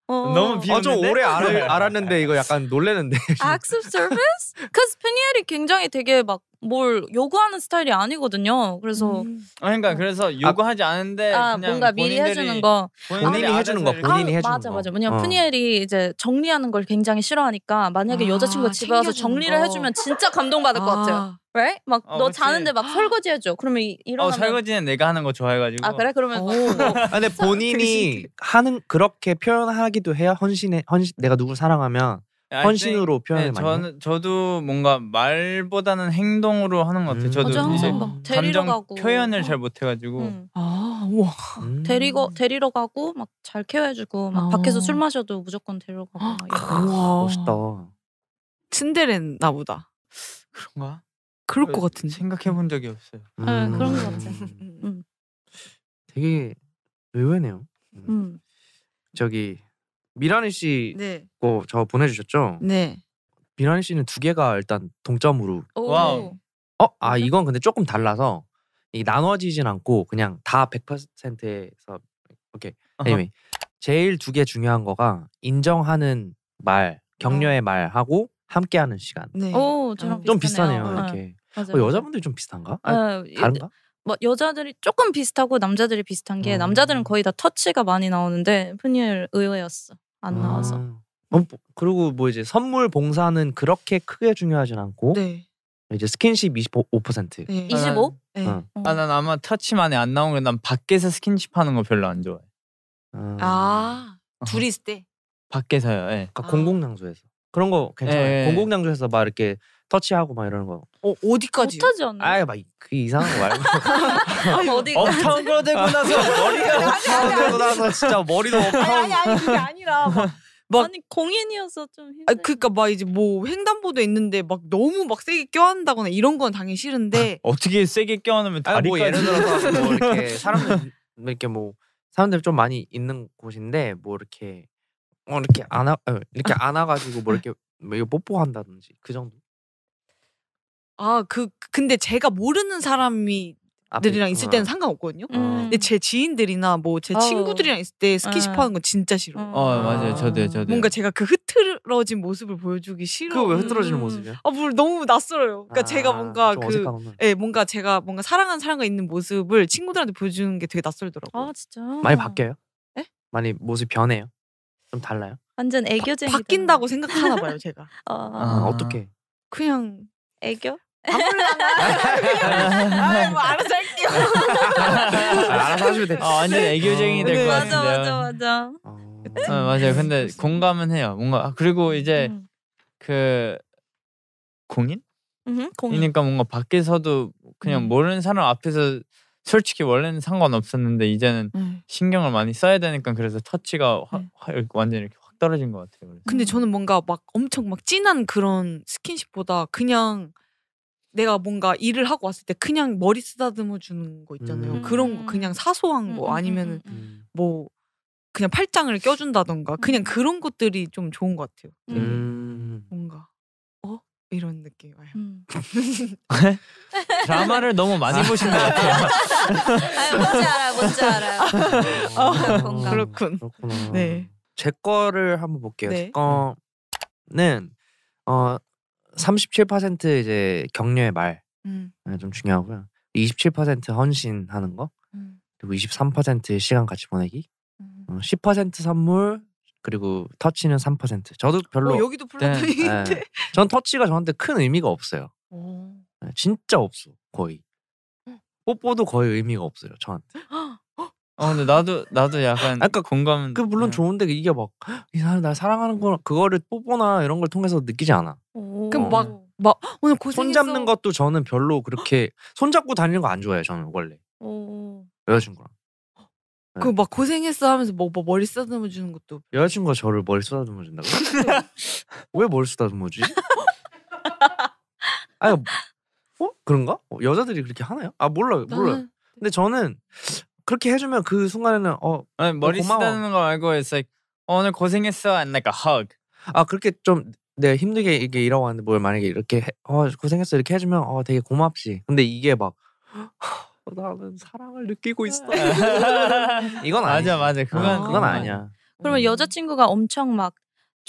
너무 어. 아, 비웃는데? 아좀 오래 알, 알았는데 이거 약간 놀래는데 악습 서비스? 그래서 페니엘이 굉장히 되게 막 뭘 요구하는 스타일이 아니거든요. 그래서 음. 아, 그러니까 그래서 아, 요구하지 않은데 아, 그냥 뭔가 미리 해주는 거 본인이 해주는 거 본인이 아, 해주는 맞아, 거 맞아 맞아. 왜냐면 어. 페니엘이 이제 정리하는 걸 굉장히 싫어하니까 만약에 아, 여자친구가 집에 와서 정리를 해주면 진짜 감동받을 것 같아요. right? 막너 어, 자는데 막 설거지 해줘. 그러면 이, 어, 일어나면 어, 설거지는 내가 하는 거 좋아해가지고. 아 그래? 그러면 뭐, 아, 근데 본인이 하는 그렇게 표현하기도 해야헌신해 헌신 내가 누구 사랑하면 아, 헌신으로 네, 표현을 네, 많이. 저는 저도 뭔가 말보다는 행동으로 하는 것 같아요. 음. 저도 맞아, 이제 막 감정 가고. 표현을 어. 잘 못해가지고. 음. 아 와. 음. 데리고 데리러 가고 막 잘 케어해주고 막 어. 밖에서 술 마셔도 무조건 데리러 가고. 아, 멋있다. 츤데렌 나보다. 그런가? 그럴 것 같은데 생각해본 적이 없어요. 음. 아, 그런 것 같아. 음. 음, 음. 되게 의외네요. 음. 저기 미란이 씨거 네. 저 보내주셨죠? 네. 미란이 씨는 두 개가 일단 동점으로. 와우. 어, 아 이건 근데 조금 달라서 이 나눠지진 않고 그냥 다 100%에서 오케이. a n y 제일 두 개 중요한 거가 인정하는 말, 격려의 어. 말하고 함께하는 시간. 네. 오, 어, 어, 저랑 좀 비슷하네요. 비슷하네요 아, 이렇게 어, 여자분들이 좀 비슷한가? 아, 다른가? 뭐 여자들이 조금 비슷하고 남자들이 비슷한 게 음. 남자들은 거의 다 터치가 많이 나오는데 푸니엘 의외였어 안 아. 나와서. 어, 뭐, 그리고 뭐 이제 선물 봉사는 그렇게 크게 중요하진 않고. 네. 이제 스킨십 25%. 네. 25? 아, 네. 어. 어. 아난 아마 터치만에 안 나온 게난 밖에서 스킨십 하는 거 별로 안 좋아해. 아, 아 둘이 있을 때. 밖에서요. 예. 그러니까 아. 공공 장소에서. 그런 거 괜찮아요. 예. 공공장소에서 막 이렇게 터치하고 막 이러는 거. 어 어디까지? 못하지 않나? 아 막 그 이상한 거 말고. 어디 업타운 끌어고 나서 머리가 업타운 되고 나서 진짜 머리도 업타운. 아니 아니 그게 아니라. 막. 막 아니 공인이어서 좀아 그러니까 막 이제 뭐 횡단보도 있는데 막 너무 막 세게 껴안다거나 이런 건 당연히 싫은데 어떻게 세게 껴안으면 다리까지. 아, 뭐 예를 들어서 뭐 이렇게 사람들 이렇게 뭐 사람들 좀 많이 있는 곳인데 뭐 이렇게 어 이렇게 안아 어, 이렇게 안아가지고 뭐 이렇게 뭐 뽀뽀한다든지 그 정도. 아그 그 근데 제가 모르는 사람이 아, 뭐 들이랑 있을 때는 아. 상관없거든요. 음. 근데 제 지인들이나 뭐제 어. 친구들이랑 있을 때 스킨십하는 예. 건 진짜 싫어. 음. 어 맞아요, 저도 아. 저도. 뭔가 제가 그 흐트러진 모습을 보여주기 싫어. 그거 왜 흐트러지는 음. 모습이야? 아, 뭘 너무 낯설어요. 그러니까 아, 제가 뭔가 그, 예, 뭔가 제가 뭔가 사랑하는 사람과 있는 모습을 친구들한테 보여주는 게 되게 낯설더라고요. 아 진짜. 많이 바뀌어요? 에? 예? 많이 모습 변해요. 좀 달라요? 완전 애교쟁이 바뀐다고 생각하나 봐요 제가. 어, 어. 아, 어떻게? 그냥 애교? 아무래도 뭐 알아서 할게요. 아, 알아서 하시면 돼. 아, 완전 네. 애교쟁이 어, 될것 네, 같은데요. 맞아 맞아 맞아. 어. 어, 맞아요. 근데 공감은 해요. 뭔가 아, 그리고 이제 음. 그 공인? 공인? 그니까 뭔가 밖에서도 그냥 음. 모르는 사람 앞에서 솔직히 원래는 상관없었는데 이제는 음. 신경을 많이 써야 되니까 그래서 터치가 화, 네. 화, 완전히 이렇게 확 떨어진 것 같아요. 그래서. 근데 저는 뭔가 막 엄청 막 진한 그런 스킨십보다 그냥 내가 뭔가 일을 하고 왔을 때 그냥 머리 쓰다듬어 주는 거 있잖아요. 음. 그런 거 그냥 사소한 거 음, 음, 아니면은 음, 뭐 그냥 팔짱을 껴준다던가 그냥 그런 것들이 좀 좋은 것 같아요. 뭔가 이런 느낌. 음. 드라마를 너무 많이 보신 것 같아요. 아, 뭔지 알아, 뭔지 알아. 어, 어, 그렇군. 그렇구나. 네. 제 거를 한번 볼게요. 네. 제 거는 어 37% 이제 격려의 말. 음. 네, 좀 중요하고요. 27% 헌신하는 거. 음. 그리고 23% 시간 같이 보내기. 음. 어, 10% 선물, 그리고 터치는 3%. 저도 어, 별로 어, 여기도 플랫인데. 네, 네. 전 터치가 저한테 큰 의미가 없어요. 오. 어. 네, 진짜 없어 거의. 뽀뽀도 거의 의미가 없어요 저한테. 어, 어 근데 나도 나도 약간 아까 그러니까 공감. 그 물론 네. 좋은데 그 이게 막 이 사람 날 사랑하는 거 그거를 뽀뽀나 이런 걸 통해서 느끼지 않아. 그럼 막막 음. 오늘 고생했어. 손 잡는 것도 저는 별로 그렇게 손 잡고 다니는 거 안 좋아해요 저는 원래. 오. 여자친구랑. 네. 그막 고생했어 하면서 뭐, 뭐 머리 쓰다듬어 주는 것도 여자친구가 저를 머리 쓰다듬어 준다고? 왜 머리 쓰다듬어 주지? 아 어? 그런가? 어, 여자들이 그렇게 하나요? 아 몰라요 몰라요 나는... 근데 저는 그렇게 해주면 그 순간에는 어 아니, 어, 머리 고마워. 쓰다는 거 말고 it's like 어, 오늘 고생했어 and like a hug 아 그렇게 좀 내가 힘들게 이게 일하고 왔는데 뭘 만약에 이렇게 해, 어 고생했어 이렇게 해주면 어 되게 고맙지 근데 이게 막 나는 사랑을 느끼고 아. 있어. 이건 아니야. 맞아 맞아. 그건 아, 그건 아니야. 그러면 음. 여자친구가 엄청 막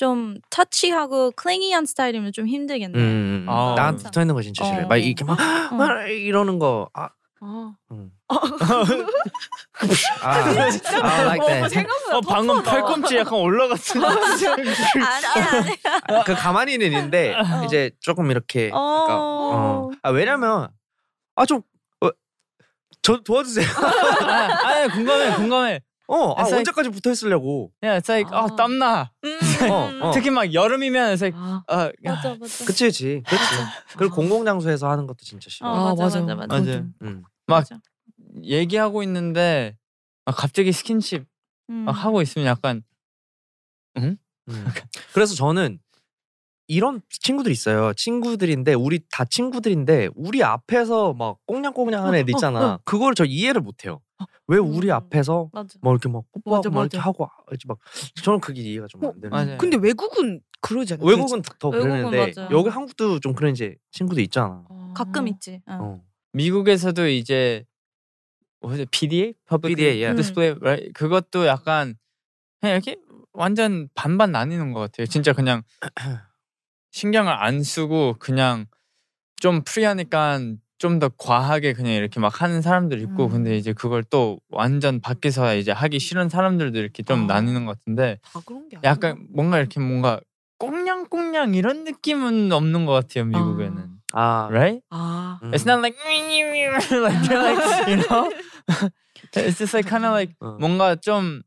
좀 터치하고 클링이한 스타일이면 좀 힘들겠네. 음, 어. 음, 난 음. 아. 붙어 있는 거 진짜 싫어. 어. 막 이렇게 막, 어. 막 이러는 거. 아, 어. 응. 음. 어. 아, 아, like that. 어, 생각보다 어, 방금 팔꿈치 약간 올라갔어. 아, 그 가만히는 있는데 어. 이제 조금 이렇게. 어. 그러니까, 어. 아, 왜냐면 아좀 저 도와주세요. 아니 공감해 공감해. 어, 아, like, 언제까지 붙어 있으려고? Yeah, like, 어, 아. 어, 땀나. 음, 어, 어. 특히 막 여름이면 like, 아, 아. 맞아, 맞아. 그치, 그치. 그치. 그리고 공공장소에서 하는 것도 진짜 싫어. 어, 아, 맞아, 맞아, 맞아. 맞아. 음. 막 맞아. 얘기하고 있는데 막 갑자기 스킨십 음. 막 하고 있으면 약간, 응? 음. 그래서 저는 이런 친구들 있어요. 친구들인데 우리 다 친구들인데 우리 앞에서 막 꽁냥꽁냥 하는 애들 있잖아. 어, 어, 어. 그걸 저 이해를 못해요. 왜 어. 우리 앞에서 맞아. 막 뭐 이렇게 막 뽀뽀하고 막 이렇게 하고 막 저는 그게 이해가 좀안 어, 되는. 맞아요. 근데 외국은 그러지 않아요? 외국은 더 그러는데 여기 한국도 좀 그런 이제 친구들 있잖아. 아. 가끔 있지. 어. 미국에서도 이제 뭐죠 PDA? Public PDA, yeah. Display, 음. right? 그것도 약간 그냥 이렇게 완전 반반 나뉘는 것 같아요. 진짜 그냥 신경을 안 쓰고 그냥 좀 프리하니까 좀 더 과하게 그냥 이렇게 막 하는 사람들 있고 음. 근데 이제 그걸 또 완전 밖에서 이제 하기 음. 싫은 사람들도 이렇게 좀 아, 나뉘는 것 같은데 다 그런 게 약간 아니구나. 뭔가 이렇게 뭔가 꽁냥꽁냥 이런 느낌은 없는 것 같아요 아. 미국에는 아, right? 아. 음. It's not like like, like you know? It's just like kind of like 어. 뭔가 좀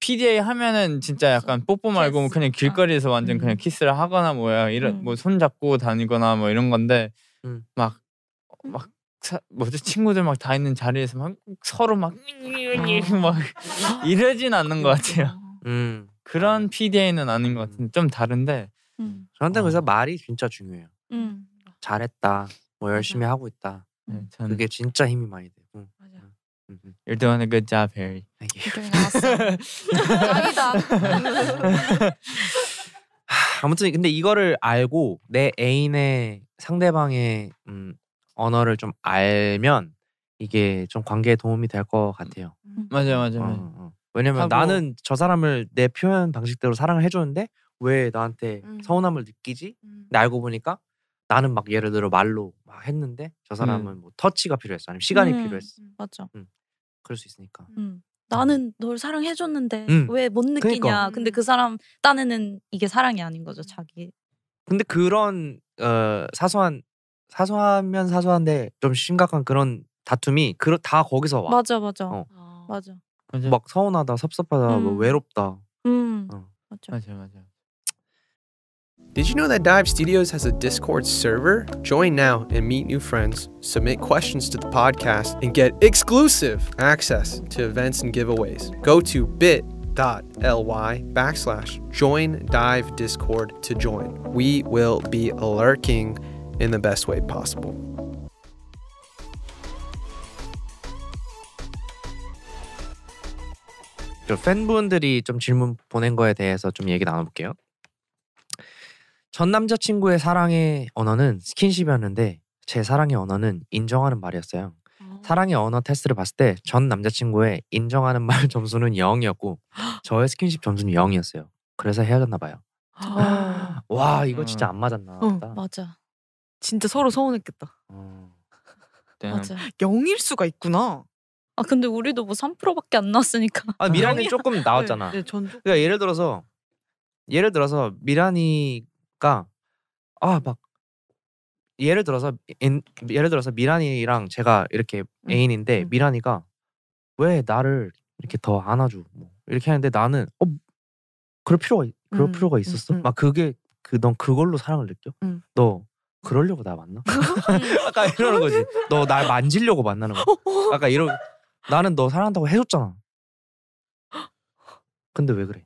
PDA 하면은 진짜 약간 뽀뽀 말고 뭐 그냥 길거리에서 완전 음. 그냥 키스를 하거나 뭐야 이런 음. 뭐손 잡고 다니거나 뭐 이런 건데 막막 음. 뭐지 친구들 막 다 있는 자리에서 막 서로 막막 음. 막 이러진 않는 것 같아요. 그러니까. 음. 그런 PDA는 아닌 것 같은데 음. 좀 다른데. 음. 그런데 그래서 어. 말이 진짜 중요해요. 잘했다, 뭐 열심히 하고 있다. 네, 그게 진짜 힘이 많이 돼요. Mm-hmm. You're doing a good job, Harry. Thank you. You're doing awesome. 아무튼 근데 이거를 알고 내 애인의 상대방의 음, 언어를 좀 알면 이게 좀 관계에 도움이 될것 같아요. 음. 맞아요, 맞아요. 어, 어. 왜냐면 하고, 나는 저 사람을 내 표현 방식대로 사랑을 해줬는데왜 나한테 음. 서운함을 느끼지? 음. 근데 알고 보니까 나는 막 예를 들어 말로 막 했는데 저 음. 사람은 음. 뭐 터치가 필요했어 아니면 시간이 음, 필요했어 맞죠 음. 그럴 수 있으니까 음. 음. 나는 널 사랑해줬는데 왜 못 느끼냐 그러니까. 근데 그 사람 딴에는 이게 사랑이 아닌 거죠 자기 근데 그런 어, 사소한 사소하면 사소한데 좀 심각한 그런 다툼이 그, 다 거기서 와 맞아 맞아 어. 아. 맞아 막 서운하다 섭섭하다 뭐 외롭다 음. 어. 맞아 맞아 맞아 Did you know that Dive Studios has a Discord server? Join now and meet new friends, submit questions to the podcast, and get exclusive access to events and giveaways. Go to bit.ly backslash join dive discord to join. We will be lurking in the best way possible. 저 팬분들이 좀 질문 보낸 거에 대해서 좀 얘기 나눠볼게요. 전 남자친구의 사랑의 언어는 스킨십이었는데 제 사랑의 언어는 인정하는 말이었어요. 어. 사랑의 언어 테스트를 봤을 때 전 남자친구의 인정하는 말 점수는 0이었고 저의 스킨십 점수는 0이었어요. 그래서 헤어졌나 봐요. 아. 와 이거 음. 진짜 안 맞았나 어, 맞아. 진짜 서로 서운했겠다. 어. 네. 맞아. 0일 수가 있구나. 아 근데 우리도 뭐 3%밖에 안 나왔으니까. 아 미란이 조금 나왔잖아. 네, 네, 전... 그러니까 예를 들어서 예를 들어서 미란이 보니까 아막 예를 들어서 엔, 예를 들어서 미란이랑 제가 이렇게 애인인데 음. 미란이가 왜 나를 이렇게 더 안아줘 뭐 이렇게 하는데 나는 어 그럴 필요가 그럴 음, 필요가 있었어 음, 막 그게 그 넌 그걸로 사랑을 느껴 너 그러려고 나 만나 아까 이러는 거지 너 날 만지려고 만나는 거 아까 이런 나는 너 사랑한다고 해줬잖아 근데 왜 그래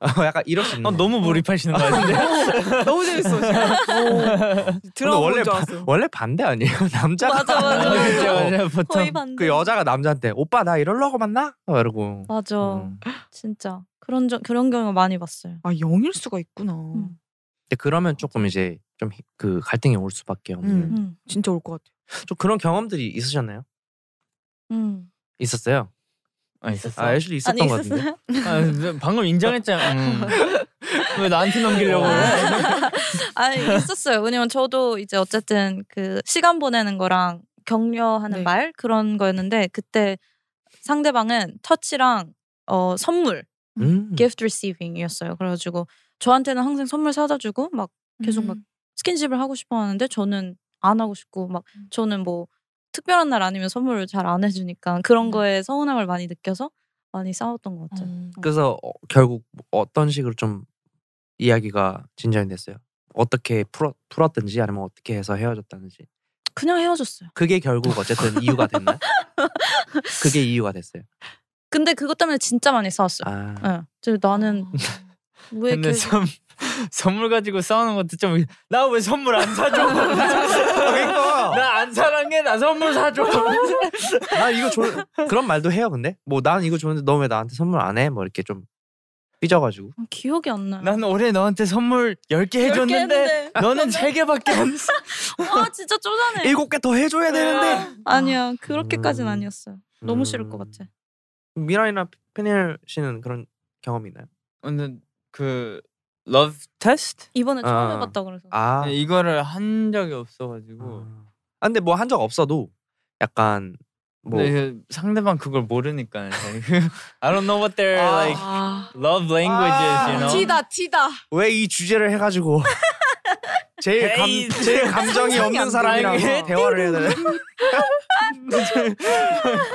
어, 약간 이럴 수있 어, 너무 몰입하시는 거 같은데. 어, 너무 재밌어. 들어 원래 바, 원래 반대 아니에요? 남자가 맞아 맞아. 맞아, 맞아. 어, 보통 그 여자가 남자한테 오빠 나 이럴라고 만나? 이러고. 맞아. 음. 진짜 그런 저, 그런 경우 많이 봤어요. 아 영일 수가 있구나. 음. 근데 그러면 조금 이제 좀 그 갈등이 올 수밖에 없는. 음, 음. 진짜 올 것 같아요. 좀 그런 경험들이 있으셨나요? 음. 있었어요. 아, 있었어. 아, 애슐리 있었던 아니, 것 같은데. 아, 방금 인정했잖아. 음. 음. 왜 나한테 넘기려고? 아, 있었어요. 왜냐면 저도 이제 어쨌든 그 시간 보내는 거랑 격려하는 네. 말 그런 거였는데 그때 상대방은 터치랑 어, 선물 음. gift receiving이었어요. 그래가지고 저한테는 항상 선물 사다 주고 막 계속 음. 막 스킨십을 하고 싶어 하는데 저는 안 하고 싶고 막 음. 저는 뭐 특별한 날 아니면 선물을 잘 안 해주니까 그런 음. 거에 서운함을 많이 느껴서 많이 싸웠던 것 같아요. 음. 어. 그래서 어, 결국 뭐 어떤 식으로 좀 이야기가 진전이 됐어요. 어떻게 풀어, 풀었든지 아니면 어떻게 해서 헤어졌다든지. 그냥 헤어졌어요. 그게 결국 어쨌든 이유가 됐나? 그게 이유가 됐어요. 근데 그것 때문에 진짜 많이 싸웠어요. 아. 네. 예. 저 나는 아. 왜 근데 계속... 선, 선물 가지고 싸우는 것도 좀 나 왜 선물 안 사줘? 나 선물 사줘. 나 이거 좋 그런 말도 해요. 근데 뭐난 이거 좋은데 너 왜 나한테 선물 안 해? 뭐 이렇게 좀 삐져가지고. 아, 기억이 안 나. 난 올해 너한테 선물 10개 해줬는데 너는 3개밖에 안했와 진짜 쪼잔해. 7개 더 해줘야 네. 되는데. 아니야 그렇게까진 음. 아니었어요. 너무 싫을 것 같아. 음. 미라이나 페넬 씨는 그런 경험 있나요? 근데 그 러브 테스트 이번에 처음 어. 아. 해봤다 그래서 아 네, 이거를 한 적이 없어가지고 아. 아, 근데 뭐 한 적 없어도 약간 뭐 상대방 그걸 모르니까 I don't know what their 아. like 아. love languages, you 아. know. 티다 티다. 왜 이 주제를 해가지고 제일 감 제일 감정이 없는 사람이랑 대화를 해야 되나?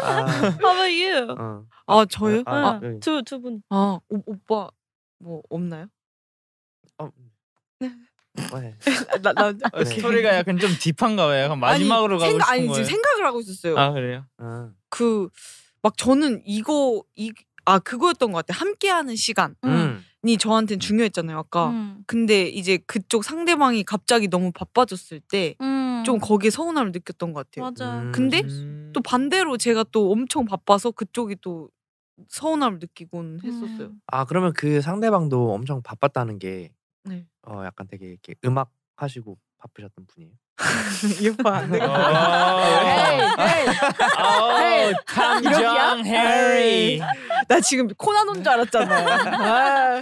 아. How about you? 어. 아 저요? 아, 아, 네. 두두 분. 아 오, 오빠 뭐 없나요? 네. 나, 나, 네. 어, 스토리가 약간 좀 딥한가 봐요. 약간 마지막으로 아니, 가고 생각, 싶은 아니, 거예요. 아니 생각을 하고 있었어요. 아 그래요? 아. 그막 저는 이거 이아 그거였던 것 같아요. 함께하는 시간이 음. 음. 저한테는 중요했잖아요. 아까 음. 근데 이제 그쪽 상대방이 갑자기 너무 바빠졌을 때좀 음. 거기에 서운함을 느꼈던 것 같아요. 맞아. 음. 근데 음. 또 반대로 제가 또 엄청 바빠서 그쪽이 또 서운함을 느끼곤 했었어요. 아 그러면 그 상대방도 엄청 바빴다는 게 네. 어 약간 되게 이렇게 음악 하시고 바쁘셨던 분이에요. 이 오빠 안 탐정 어. 해리. 나 지금 코난 온 줄 알았잖아. 아,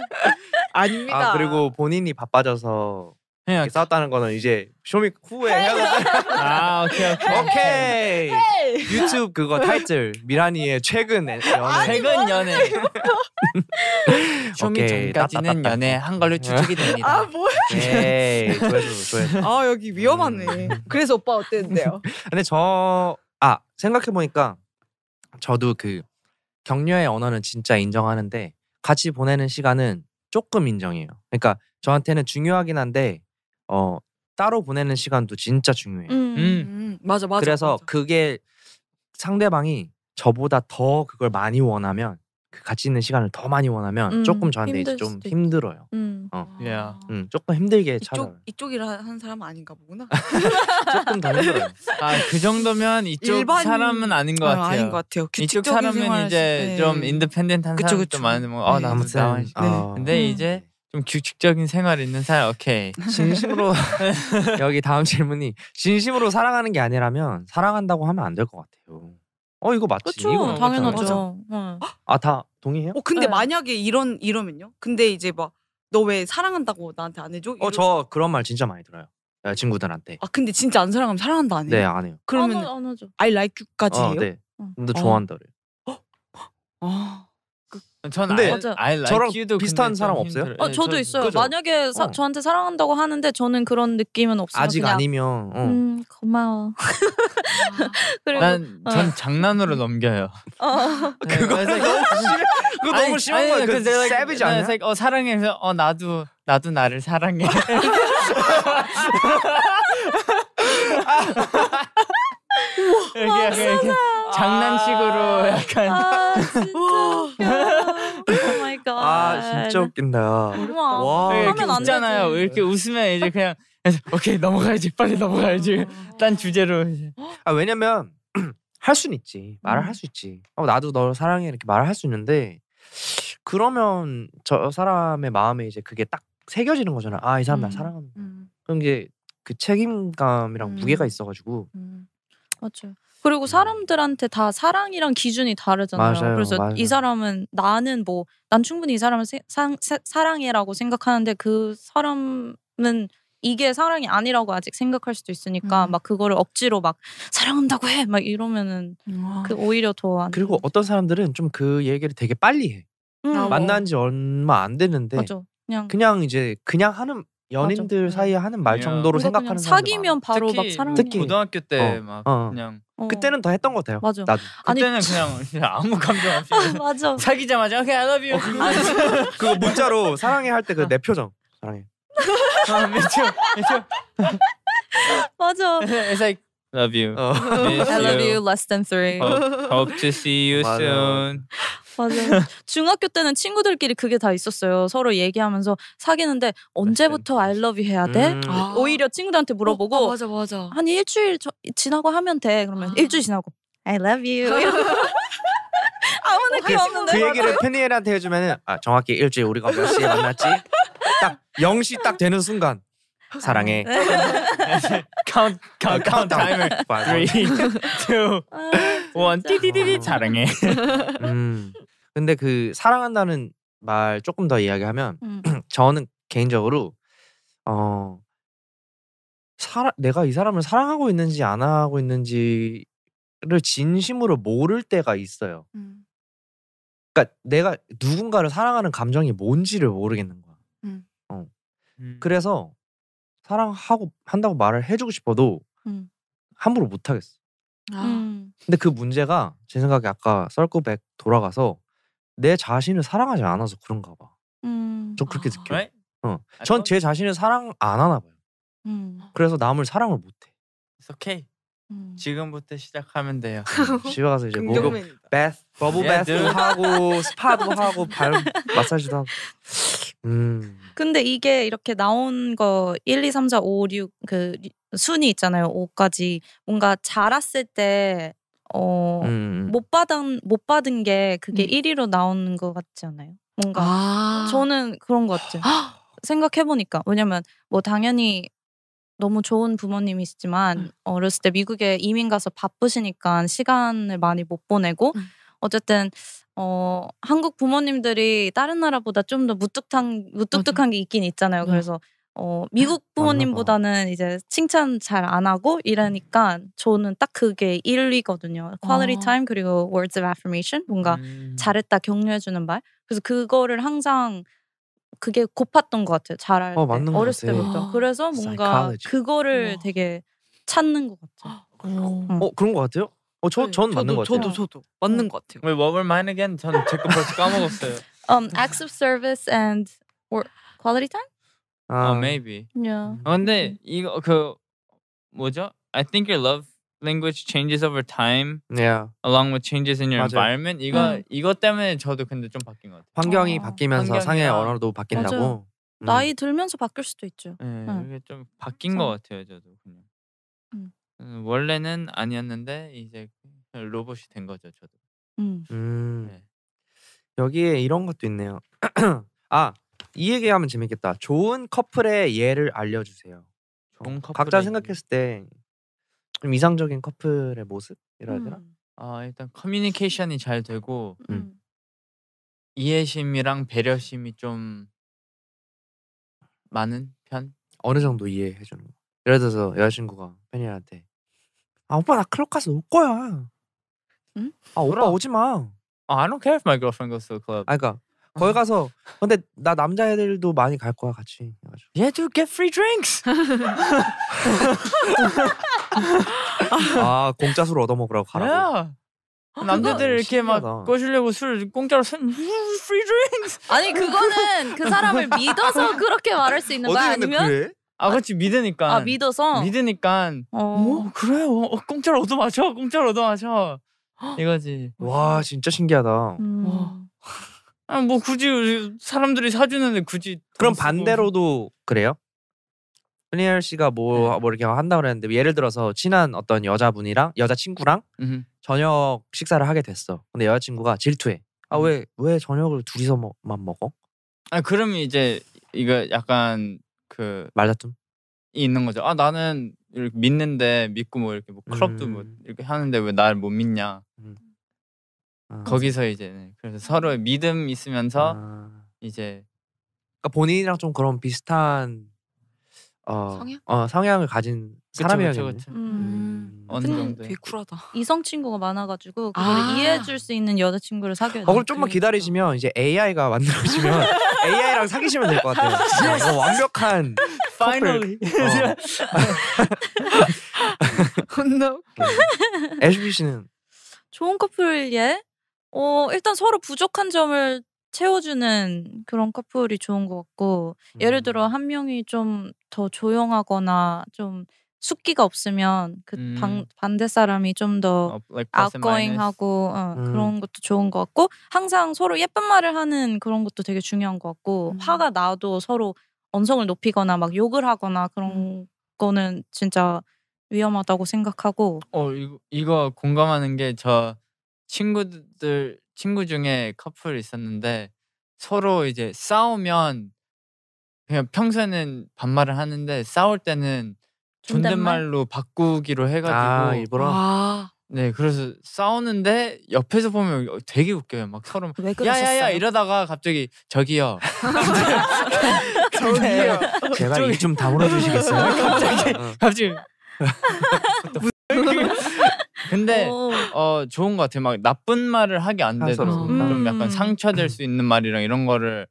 아닙니다. 아, 그리고 본인이 바빠져서 해야 싸웠다는 거는 이제 쇼미 후에 헤어아 아, 오케이 오케이. 오케이. 유튜브 그거 타이틀 미란이의 최근 연애. 최근 연애. 쇼미 전까지는 연애 한 걸로 추측이 됩니다. 아 뭐야? 네 조회수 조회수. 아 여기 위험하네. 음. 그래서 오빠 어땠는데요? 근데 저아 생각해 보니까 저도 그 격려의 언어는 진짜 인정하는데 같이 보내는 시간은 조금 인정해요. 그러니까 저한테는 중요하긴 한데 어 따로 보내는 시간도 진짜 중요해요. 음, 음. 맞아 맞아. 그래서 맞아. 그게 상대방이 저보다 더 그걸 많이 원하면 그 같이 있는 시간을 더 많이 원하면 음, 조금 저한테 이제 좀 힘들어요. 음. 어, Yeah. 음, 조금 힘들게 찾아. 이쪽 이쪽이라 하는 사람 아닌가 보구나. 조금 더 힘들어요. 아그 정도면 이쪽 일반... 사람은 아닌 것 어, 같아요. 아, 닌것 같아요. 이쪽 사람은 이제 네. 좀 인디펜던트한 사람 좀 많은 뭐, 아 나무 사 근데 음. 이제 좀 규칙적인 생활 있는 사람 오케이 진심으로 여기 다음 질문이 진심으로 사랑하는 게 아니라면 사랑한다고 하면 안 될 것 같아요. 어 이거 맞지? 그쵸, 이거 당연하죠. 응. 어. 아다 동의해요? 어 근데 네. 만약에 이런 이러면요? 근데 이제 막 너 왜 사랑한다고 나한테 안 해줘? 어 저 그런 말 진짜 많이 들어요. 친구들한테. 아 근데 진짜 안 사랑하면 사랑한다 안 해요? 네 안 해요. 그러면 안, 안 하죠. I like you까지 어, 해요? 네. 어. 좋아한다래. 어. 어. 전 근데 아요 I, I like 저랑 비슷한 사람 없어요? 어 네, 저도 저, 있어요. 그죠? 만약에 사, 어. 저한테 사랑한다고 하는데 저는 그런 느낌은 없어요. 아직 그냥. 아니면 어. 음 고마워. 그리고 난, 어. 전 장난으로 넘겨요. 어. 네, 그거 너무 심해. 그 너무 심한 거야. 그 세비지 아 Like, 어 사랑해. 어 나도 나도 나를 사랑해. 이렇게, 이렇게, 장난식으로 아, 약간. 아, 아, 아 진짜 네. 웃긴다. 와와 이렇게 웃잖아요. 이렇게 웃으면 이제 그냥 오케이 넘어가야지 빨리 넘어가야지 아. 딴 주제로 이제. 아 왜냐면 할 수는 있지 말을 음. 할수 있지. 어 나도 너 사랑해 이렇게 말을 할 수 있는데 그러면 저 사람의 마음에 이제 그게 딱 새겨지는 거잖아. 아 이 사람 나 음. 사랑합니다. 음. 그럼 이제 그 책임감이랑 음. 무게가 있어가지고. 음. 맞죠. 그리고 사람들한테 다 사랑이랑 기준이 다르잖아요. 맞아요, 그래서 맞아요. 이 사람은 나는 뭐 난 충분히 이 사람을 세, 사, 사랑해라고 생각하는데 그 사람은 이게 사랑이 아니라고 아직 생각할 수도 있으니까 음. 막 그거를 억지로 막 사랑한다고 해 막 이러면은 그 오히려 더 그리고 어떤 사람들은 좀 그 얘기를 되게 빨리 해 음. 아, 뭐. 만난 지 얼마 안됐는데 맞아. 그냥 그냥 이제 그냥 하는 연인들 맞아. 사이에 하는 말 정도로 생각하는 사람들 사귀면 바로 막 사랑 특 고등학교 때막 어. 어. 그냥 어. 그때는 더 했던 것 같아요. 맞아. 나도. 그때는 아니, 그냥, 아무 감정 없이 어, 맞아. 사귀자마자 그냥 I l o 그 문자로 사랑해 할 때 그내 아. 표정 사랑해. 아, 매초 매초. 맞아. It's like love you. 어. I love you less than three. Hope, 어, hope to see you soon. 맞아요. 중학교 때는 친구들끼리 그게 다 있었어요. 서로 얘기하면서 사귀는데 언제부터 I love you 해야 돼? 음. 아. 오히려 친구들한테 물어보고 어, 어, 맞아 맞아. 한 일주일 저, 지나고 하면 돼. 그러면 아. 일주일 지나고 I love you. 아무나 그, 없는데. 그 얘기를 페니엘한테 해주면은 아, 정확히 일주일 우리가 몇 시에 만났지? 딱 0시 딱 되는 순간 사랑해. count count c o 3 2 1 띠디디디 사랑해. 음. 근데 그 사랑한다는 말 조금 더 이야기하면 음. 저는 개인적으로 어 사라, 내가 이 사람을 사랑하고 있는지 안 하고 있는지를 진심으로 모를 때가 있어요. 음. 그러니까 내가 누군가를 사랑하는 감정이 뭔지를 모르겠는 거야. 음. 어. 음. 그래서 사랑하고 한다고 말을 해주고 싶어도 음. 함부로 못 하겠어. 아. 음. 근데 그 문제가 제 생각에 아까 썰고백 돌아가서 내 자신을 사랑하지 않아서 그런가 봐. 음. 저 그렇게 아. 느껴. r 어. 아, 전제 자신을 사랑 안 하나 봐요. 음. 그래서 남을 사랑을 못 해. It's okay. 음. 지금부터 시작하면 돼요. 집에 가서 이제 목욕, 베스, 버블 베스 하고 스파도 하고 발 마사지도 하고. 음. 근데 이게 이렇게 나온 거 1, 2, 3, 4, 5, 6 그 순위 있잖아요. 5까지 뭔가 자랐을 때 어못 음, 음, 받은 못 받은 게 그게 음. 1위로 나오는 것 같지 않아요? 뭔가 아. 저는 그런 것 같아요. 생각해 보니까 왜냐면 뭐 당연히 너무 좋은 부모님이시지만 음. 어렸을 때 미국에 이민 가서 바쁘시니까 시간을 많이 못 보내고 음. 어쨌든 어 한국 부모님들이 다른 나라보다 좀 더무뚝탕 무뚝뚝한 맞아. 게 있긴 있잖아요. 네. 그래서 어 네. 미국 부모님보다는 이제 칭찬 잘 안 하고 이러니까 저는 딱 그게 1위거든요. 퀄리티 타임 그리고 words of affirmation 뭔가 음. 잘했다 격려해 주는 말. 그래서 그거를 항상 그게 고팠던 것 같아요. 잘할 어, 때. 어렸을 때부터. 아, 그래서 뭔가 그거를 되게 찾는 것 같아요. 어, 어. 어 그런 것 같아요? 어, 저, 전저 네, 맞는 것 같아요. 저도 저도 맞는 것 같아요. Wait, what were mine again? 전제거 벌써 까먹었어요. um, acts of service and or quality time? 아, uh, maybe. Yeah. 아, 근데 이거 그 뭐죠? I think your love language changes over time. Yeah. Along with changes in your 맞아요. environment. 이거 음. 이거 때문에 저도 근데 좀 바뀐 것 같아요. 환경이 어, 바뀌면서 상해 언어도 바뀐다고. 음. 나이 들면서 바뀔 수도 있죠. 네, 음. 이게 좀 바뀐 것 같아요, 저도 그냥. 음. 음, 원래는 아니었는데 이제 로봇이 된 거죠, 저도. 음. 음. 네. 여기에 이런 것도 있네요. 아, 이 얘기하면 재밌겠다. 좋은 커플의 예를 알려주세요. 좋은 각자 예. 생각했을 때좀 이상적인 커플의 모습이라 해야 되나? 음. 아 일단 커뮤니케이션이 잘 되고 음. 음. 이해심이랑 배려심이 좀 많은 편? 어느 정도 이해해 주는 거. 예를 들어서 여자친구가 팬이한테 아 오빠 나 클럽 가서 올 거야. 응? 아 오빠 오지 마. 아, I don't care if my girlfriend goes to a club. 아그니까 거기 가서 근데 나 남자애들도 많이 갈 거야 같이. 얘래가지고 y e a get free drinks. 아 공짜 술 얻어먹으라고 가라고. 야. 아, 남자들 이렇게 신기하다. 막 꼬시려고 술 공짜로 산 프리 드링스. 아니 그거는 그 사람을 믿어서 그렇게 말할 수 있는 거야 어 아니면 그래? 아 그렇지 믿으니까. 아 믿어서. 믿으니까. 어. 뭐 그래요? 어, 공짜로 얻어 마셔. 공짜로 얻어 마셔. 이거지. 와 진짜 신기하다. 음. 아, 뭐 굳이 사람들이 사주는데 굳이. 그럼 반대로도 그래요? 흔히엘 씨가 뭐, 네. 뭐 이렇게 한다 고 그랬는데 뭐 예를 들어서 친한 어떤 여자분이랑 여자친구랑 음흠. 저녁 식사를 하게 됐어. 근데 여자친구가 질투해. 아왜왜 음. 왜 저녁을 둘이서만 먹어? 아그럼 이제 이거 약간 그 말다툼 이 있는 거죠. 아 나는 이렇게 믿는데 믿고 뭐 이렇게 뭐 클럽도 뭐 음. 뭐 이렇게 하는데 왜 날 못 믿냐. 음. 아. 거기서 이제 네. 그래서 음. 서로의 믿음 있으면서 아. 이제 그러니까 본인이랑 좀 그런 비슷한 어, 성향? 어 성향을 가진 사람이었죠 되게 쿨하다. 이성 친구가 많아가지고 아. 그걸 아. 이해해줄 수 있는 여자 친구를 사귀어. 어, 그걸 좀만 기다리시면 이제 AI가 만들어지면 AI랑 사귀시면 될 것 같아요. 진짜 어, 완벽한 Finally. 어. 네. 혼나. 애슐리 씨는 좋은 커플 예. 어 일단 서로 부족한 점을 채워주는 그런 커플이 좋은 것 같고 음. 예를 들어 음. 한 명이 좀 더 조용하거나 좀 숙기가 없으면 그 음. 방, 반대 사람이 좀더 어, like o u i n g 하고 어, 음. 그런 것도 좋은 것 같고 항상 서로 예쁜 말을 하는 그런 것도 되게 중요한 것 같고 화가 음. 나도 서로 언성을 높이거나 막 욕을 하거나 그런 음. 거는 진짜 위험하다고 생각하고 어 이거, 이거 공감하는 게 저 친구들 친구 중에 커플 있었는데 서로 이제 싸우면 그냥 평소에는 반말을 하는데 싸울 때는 존댓말? 로 바꾸기로 해가지고 아 일부러 음. 아. 네 그래서 싸우는데 옆에서 보면 어, 되게 웃겨요 막 서로 왜 야야야 이러다가 갑자기 저기요 저기요 제발 입좀 다물어 주시겠어요? 갑자기 어. 갑자기 근데 어. 어, 좋은 것 같아요. 막 나쁜 말을 하게 안 돼서 상스좀 약간 음. 상처될 수 있는 말이랑 이런 거를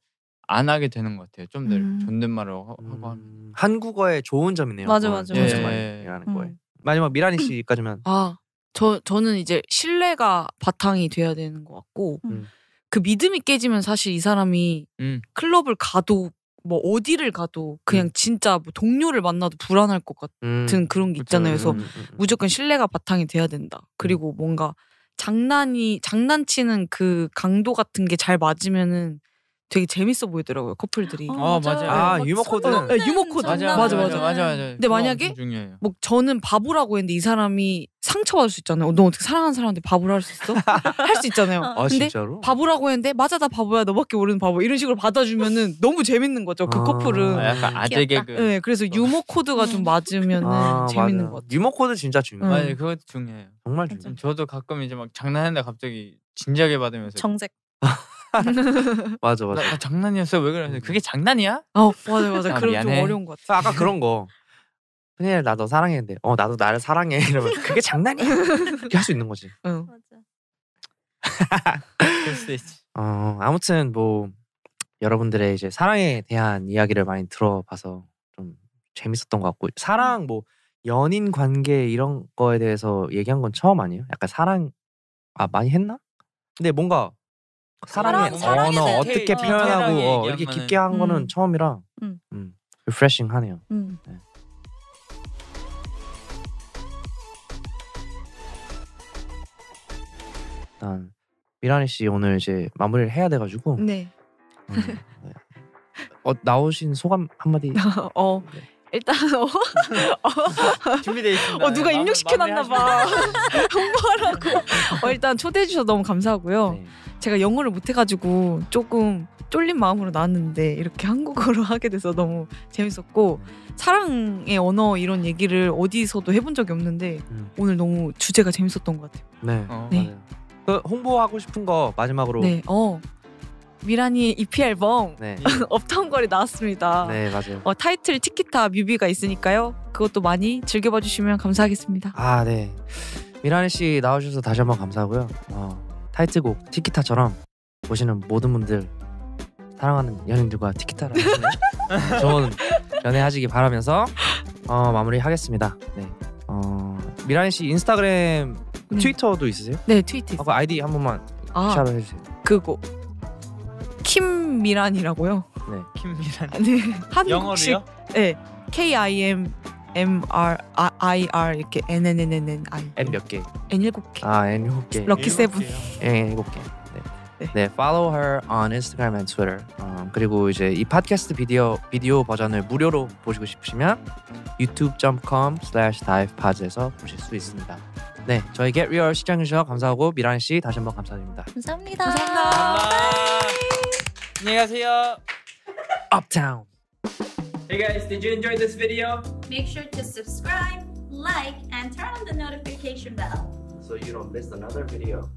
안 하게 되는 것 같아요. 좀늘 음. 존댓말을 하- 하고 음. 하면. 한국어의 좋은 점이네요. 맞아, 어, 맞아, 존댓말이라는 예. 음. 거에. 마지막 미란이 씨까지만 아, 저 저는 이제 신뢰가 바탕이 돼야 되는 것 같고 음. 그 믿음이 깨지면 사실 이 사람이 음. 클럽을 가도 뭐 어디를 가도 그냥 음. 진짜 뭐 동료를 만나도 불안할 것 음. 같은 음. 그런 게 있잖아요. 그래서 음, 음, 무조건 신뢰가 바탕이 돼야 된다. 그리고 뭔가 장난이 장난치는 그 강도 같은 게 잘 맞으면은 되게 재밌어 보이더라고요 커플들이. 아, 아 맞아. 아 유머 코드. 네, 유머 코드. 맞아 맞아 맞아 맞아. 맞아. 근데 만약에 중요해요. 뭐 저는 바보라고 했는데 이 사람이 상처받을 수 있잖아요. 너 어떻게 사랑하는 사람한테 바보를 할 수 있어? 할 수 있잖아요. 어. 아, 근데 진짜로? 바보라고 했는데 맞아 다 바보야 너밖에 모르는 바보 이런 식으로 받아주면은 너무 재밌는 거죠 그 아, 커플은. 약간 아재 개그. 네, 그래서 유머 코드가 좀맞으면 아, 재밌는 맞것 같아요. 유머 코드 진짜 중요해요. 음. 그것 중요해요. 정말 중요해요. 저도 가끔 이제 막장난했는데 갑자기 진지하게 받으면서 정색. 맞아 맞아. 나, 나 장난이었어 왜 그래? 음. 그게 장난이야? 어 맞아 맞아. 아, 그럼 좀 어려운 것 같아. 아, 아까 그런 거 푸니 네, 나너 사랑했는데 어 나도 나를 사랑해 이러면 그게 장난이야 이렇게 할 수 있는 거지 어 아무튼 뭐 여러분들의 이제 사랑에 대한 이야기를 많이 들어봐서 좀 재밌었던 것 같고 사랑 뭐 연인 관계 이런 거에 대해서 얘기한 건 처음 아니에요? 약간 사랑 아 많이 했나? 근데 뭔가 사랑의 사랑, 언어 사랑 어떻게 표현하고 어, 이렇게 깊게 한 거는 음. 처음이라 음. 음. 리프레싱하네요. 음. 네. 일단 미란이씨 오늘 이제 마무리를 해야 돼가지고 네. 음, 네. 어, 나오신 소감 한마디. 어. 네. 일단 어, 어 준비돼 있습니다. 어 누가 입력시켜 놨나 봐. 홍보하라고. 어 일단 초대해 주셔서 너무 감사하고요. 네. 제가 영어를 못 해가지고 조금 쫄린 마음으로 나왔는데 이렇게 한국어로 하게 돼서 너무 재밌었고 사랑의 언어 이런 얘기를 어디서도 해본 적이 없는데 음. 오늘 너무 주제가 재밌었던 것 같아요. 네. 어, 네. 맞아요. 그 홍보하고 싶은 거 마지막으로. 네. 어. 미란이 EP 앨범 네. 업타운 거리 나왔습니다. 네, 맞아요. 어, 타이틀 티키타 뮤비가 있으니까요. 그것도 많이 즐겨봐 주시면 감사하겠습니다. 아, 네. 미란이 씨 나오셔서 다시 한번 감사하고요. 어, 타이틀곡 티키타처럼 보시는 모든 분들 사랑하는 연인들과 티키타를 하시는 좋은 연애 하시기 바라면서 어, 마무리하겠습니다. 네. 어, 미란니씨 인스타그램 네. 트위터도 있으세요? 네 트위터. 아, 그 아이디 한 번만 아, 샤로 해주세요. 그거 킴미란이라고요. 네 김미란. 아, 네 한국식. 네 K I M M R 아, I R 이렇게 N N N N N I. N 몇 개? N 일곱 개. 아 N 일곱 개. 럭키 세븐. N 일곱 개. 네, follow her on Instagram and Twitter. 어, 그리고 이제 이 팟캐스트 비디오 비디오 버전을 무료로 보시고 싶으시면 youtube.com/divepods에서 보실 수 있습니다. 네, 저희 Get Real 시청해 주셔서 감사하고 미란 씨 다시 한번 감사드립니다. 감사합니다. 감사합니다. 안녕히 Uptown. Hey guys, did you enjoy this video? Make sure to subscribe, like, and turn on the notification bell so you don't miss another video.